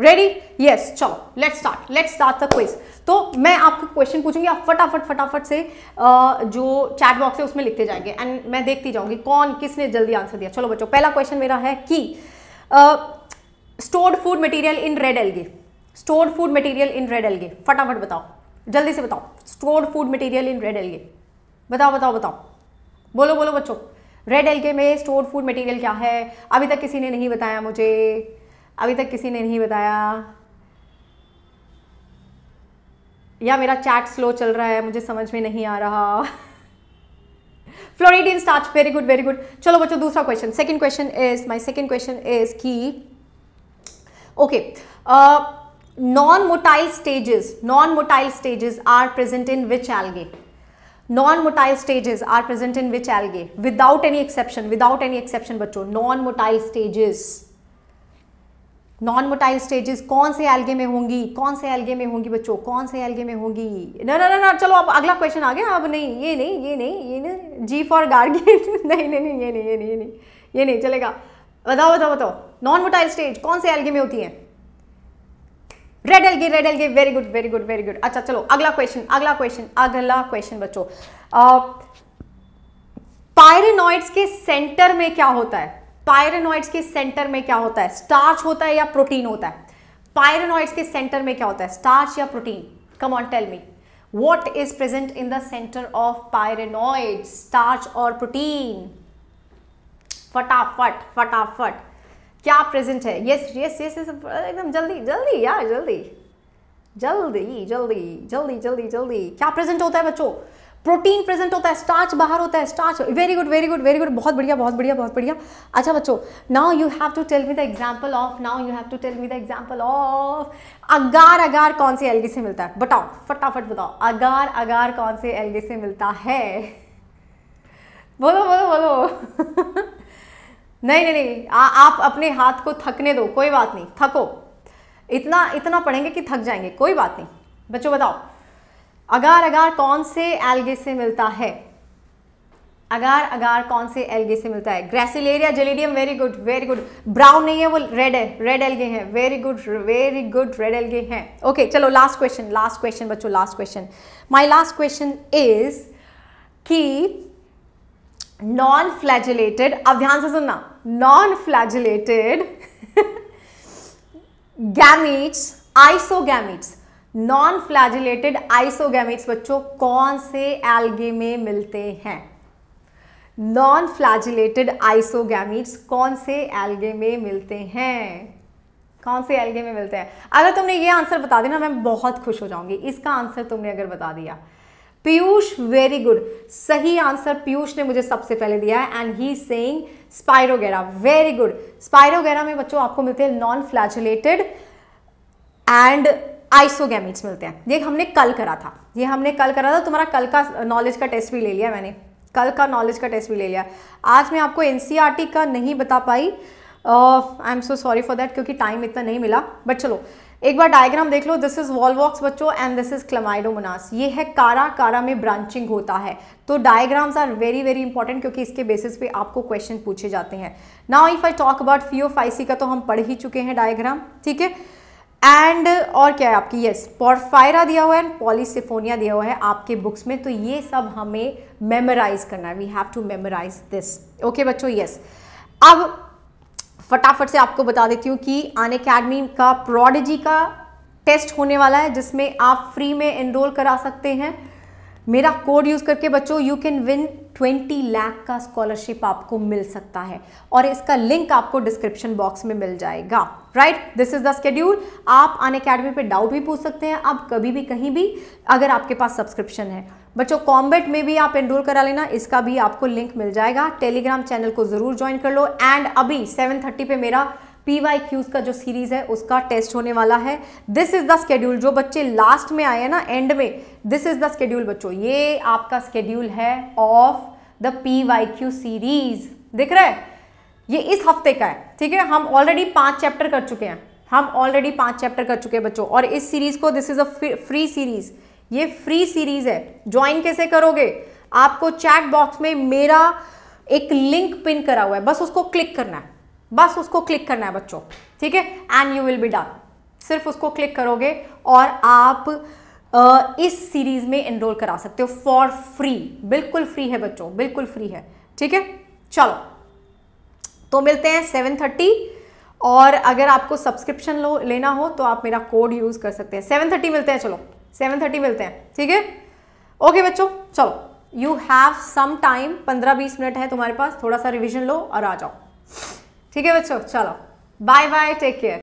रेडी यस चलो let's start let's start the quiz तो मैं आपको क्वेश्चन पूछूंगी आप फटाफट फटाफट से जो चैट बॉक्स है उसमें लिखते जाएंगे एंड मैं देखती जाऊंगी कौन किसने जल्दी आंसर दिया चलो बच्चों पहला क्वेश्चन मेरा है कि stored food material in red algae stored food material in red algae फटाफट बताओ जल्दी से बताओ stored food material in red algae बताओ बताओ बताओ बोलो बोलो बच्चों रेड एलगे में स्टोर्ड फूड मटेरियल क्या है अभी तक किसी ने नहीं बताया मुझे अभी तक किसी ने नहीं बताया या मेरा चैट स्लो चल रहा है मुझे समझ में नहीं आ रहा floridean starch very good very good चलो बच्चों दूसरा question second question is my second question is की okay non motile stages non motile stages are present in which algae non motile stages are present in which algae without any exception without any exception बच्चों non motile stages non motile stages कौन से एल्गे में होंगी कौन से एल्गे में होंगी बच्चों कौन से एल्गे में होंगी ना ना ना ना चलो अब अगला क्वेश्चन आ गया अब नहीं ये नहीं ये नहीं ये नहीं जी फॉर गार्गेट नहीं नहीं नहीं ये नहीं ये नहीं ये नहीं ये नहीं चलेगा बताओ बताओ बताओ नॉन मोटाइल स्टेज कौन से एल्गे में होती है red algae red algae very good very good very good अच्छा चलो अगला क्वेश्चन अगला क्वेश्चन अगला क्वेश्चन बच्चों पायरेनॉइड्स के सेंटर में क्या होता है पायरेनॉइड्स के सेंटर में क्या होता है स्टार्च होता है या प्रोटीन होता है पायरेनॉइड्स के सेंटर में क्या होता है स्टार्च या protein come on tell me what is present in the center of pyrenoids starch और प्रोटीन फटाफट फटाफट क्या प्रेजेंट है यस यस यस एकदम जल्दी जल्दी यार जल्दी जल्दी जल्दी जल्दी जल्दी जल्दी क्या प्रेजेंट होता है बच्चों प्रोटीन प्रेजेंट होता है स्टार्च बाहर होता है starch very good very good very good बहुत बढ़िया बहुत बढ़िया बहुत बढ़िया अच्छा बच्चों now you have to tell me the example of now you have to tell me the example of agar agar कौन से एलगी से मिलता है बताओ फटाफट बताओ अगार अगार कौन से एलगी से मिलता है बोलो बोलो बोलो नहीं नहीं नहीं आ, आप अपने हाथ को थकने दो कोई बात नहीं थको इतना इतना पढ़ेंगे कि थक जाएंगे कोई बात नहीं बच्चों बताओ अगार अगार कौन से एल्गे से मिलता है अगार अगार कौन से एल्गे से मिलता है gracilaria gelidium very good very good brown नहीं है वो रेड है रेड एल्गे हैं very good very good red algae हैं ओके चलो लास्ट क्वेश्चन लास्ट क्वेश्चन बच्चों last question my last question is कि नॉन फ्लैजुलेटेड अब ध्यान से सुनना non flagellated gametes isogametes non flagellated isogametes बच्चों कौन से एल्गे में मिलते हैं नॉन फ्लैजिलेटेड आइसोगेमिक्स कौन से एल्गे में मिलते हैं कौन से एल्गे में मिलते हैं अगर तुमने ये आंसर बता दिया ना मैं बहुत खुश हो जाऊंगी इसका आंसर तुमने अगर बता दिया पीयूष वेरी गुड सही आंसर पीयूष ने मुझे सबसे पहले दिया है and he saying spirogyra very good spirogyra में बच्चों आपको मिलते हैं नॉन फ्लैजुलेटेड एंड आइसोगेमिट्स मिलते हैं ये हमने कल करा था ये हमने कल करा था तुम्हारा कल का नॉलेज का टेस्ट भी ले लिया मैंने कल का नॉलेज का टेस्ट भी ले लिया आज मैं आपको एन e का नहीं बता पाई I am so sorry for that क्योंकि टाइम इतना नहीं मिला बट चलो एक बार डायग्राम देख लो दिस इज वॉलवॉक्स बच्चों and this is chlamydomonas ये है कारा कारा में ब्रांचिंग होता है तो diagrams are very very important क्योंकि इसके बेसिस पे आपको क्वेश्चन पूछे जाते हैं now if I talk about phaeophyceae का तो हम पढ़ ही चुके हैं डायग्राम ठीक है एंड और क्या है आपकी यस पॉर्फायरा दिया हुआ है एंड पॉलीसिफोनिया दिया हुआ है आपके बुक्स में तो ये सब हमें मेमोराइज करना है we have to memorize this okay बच्चों यस अब फटाफट से आपको बता देती हूँ कि आन अकेडमी का प्रोडजी का टेस्ट होने वाला है जिसमें आप फ्री में एनरोल करा सकते हैं मेरा कोड यूज़ करके बच्चों you can win twenty lakh का स्कॉलरशिप आपको मिल सकता है और इसका लिंक आपको डिस्क्रिप्शन बॉक्स में मिल जाएगा right this is the schedule आप अन अकेडमी पर डाउट भी पूछ सकते हैं आप कभी भी कहीं भी अगर आपके पास सब्सक्रिप्शन है बच्चों कॉम्बेट में भी आप एनरोल करा लेना इसका भी आपको लिंक मिल जाएगा टेलीग्राम चैनल को जरूर ज्वाइन कर लो एंड अभी थर्टी पे मेरा पी वाई क्यूज़ का जो सीरीज़ है उसका टेस्ट होने वाला है दिस इज़ द स्केड्यूल जो बच्चे लास्ट में आए हैं ना एंड में दिस इज़ द स्केड्यूल बच्चों ये आपका स्केड्यूल है of the P Y Q series दिख रहा है ये इस हफ्ते का है ठीक है हम ऑलरेडी पाँच चैप्टर कर चुके हैं हम ऑलरेडी पाँच चैप्टर कर चुके हैं बच्चों और इस सीरीज़ को this is a free series ये फ्री सीरीज़ है ज्वाइन कैसे करोगे आपको चैट बॉक्स में मेरा एक लिंक पिन करा हुआ है बस उसको क्लिक करना है बस उसको क्लिक करना है बच्चों ठीक है and you will be done सिर्फ उसको क्लिक करोगे और आप आ, इस सीरीज में एनरोल करा सकते हो फॉर फ्री बिल्कुल फ्री है बच्चों बिल्कुल फ्री है ठीक है चलो तो मिलते हैं सेवन थर्टी और अगर आपको सब्सक्रिप्शन लो लेना हो तो आप मेरा कोड यूज़ कर सकते हैं सेवन थर्टी मिलते हैं चलो सेवन थर्टी मिलते हैं ठीक है ओके बच्चों चलो यू हैव सम टाइम पंद्रह बीस मिनट है तुम्हारे पास थोड़ा सा रिविजन लो और आ जाओ ठीक है बच्चों चलो बाय बाय टेक केयर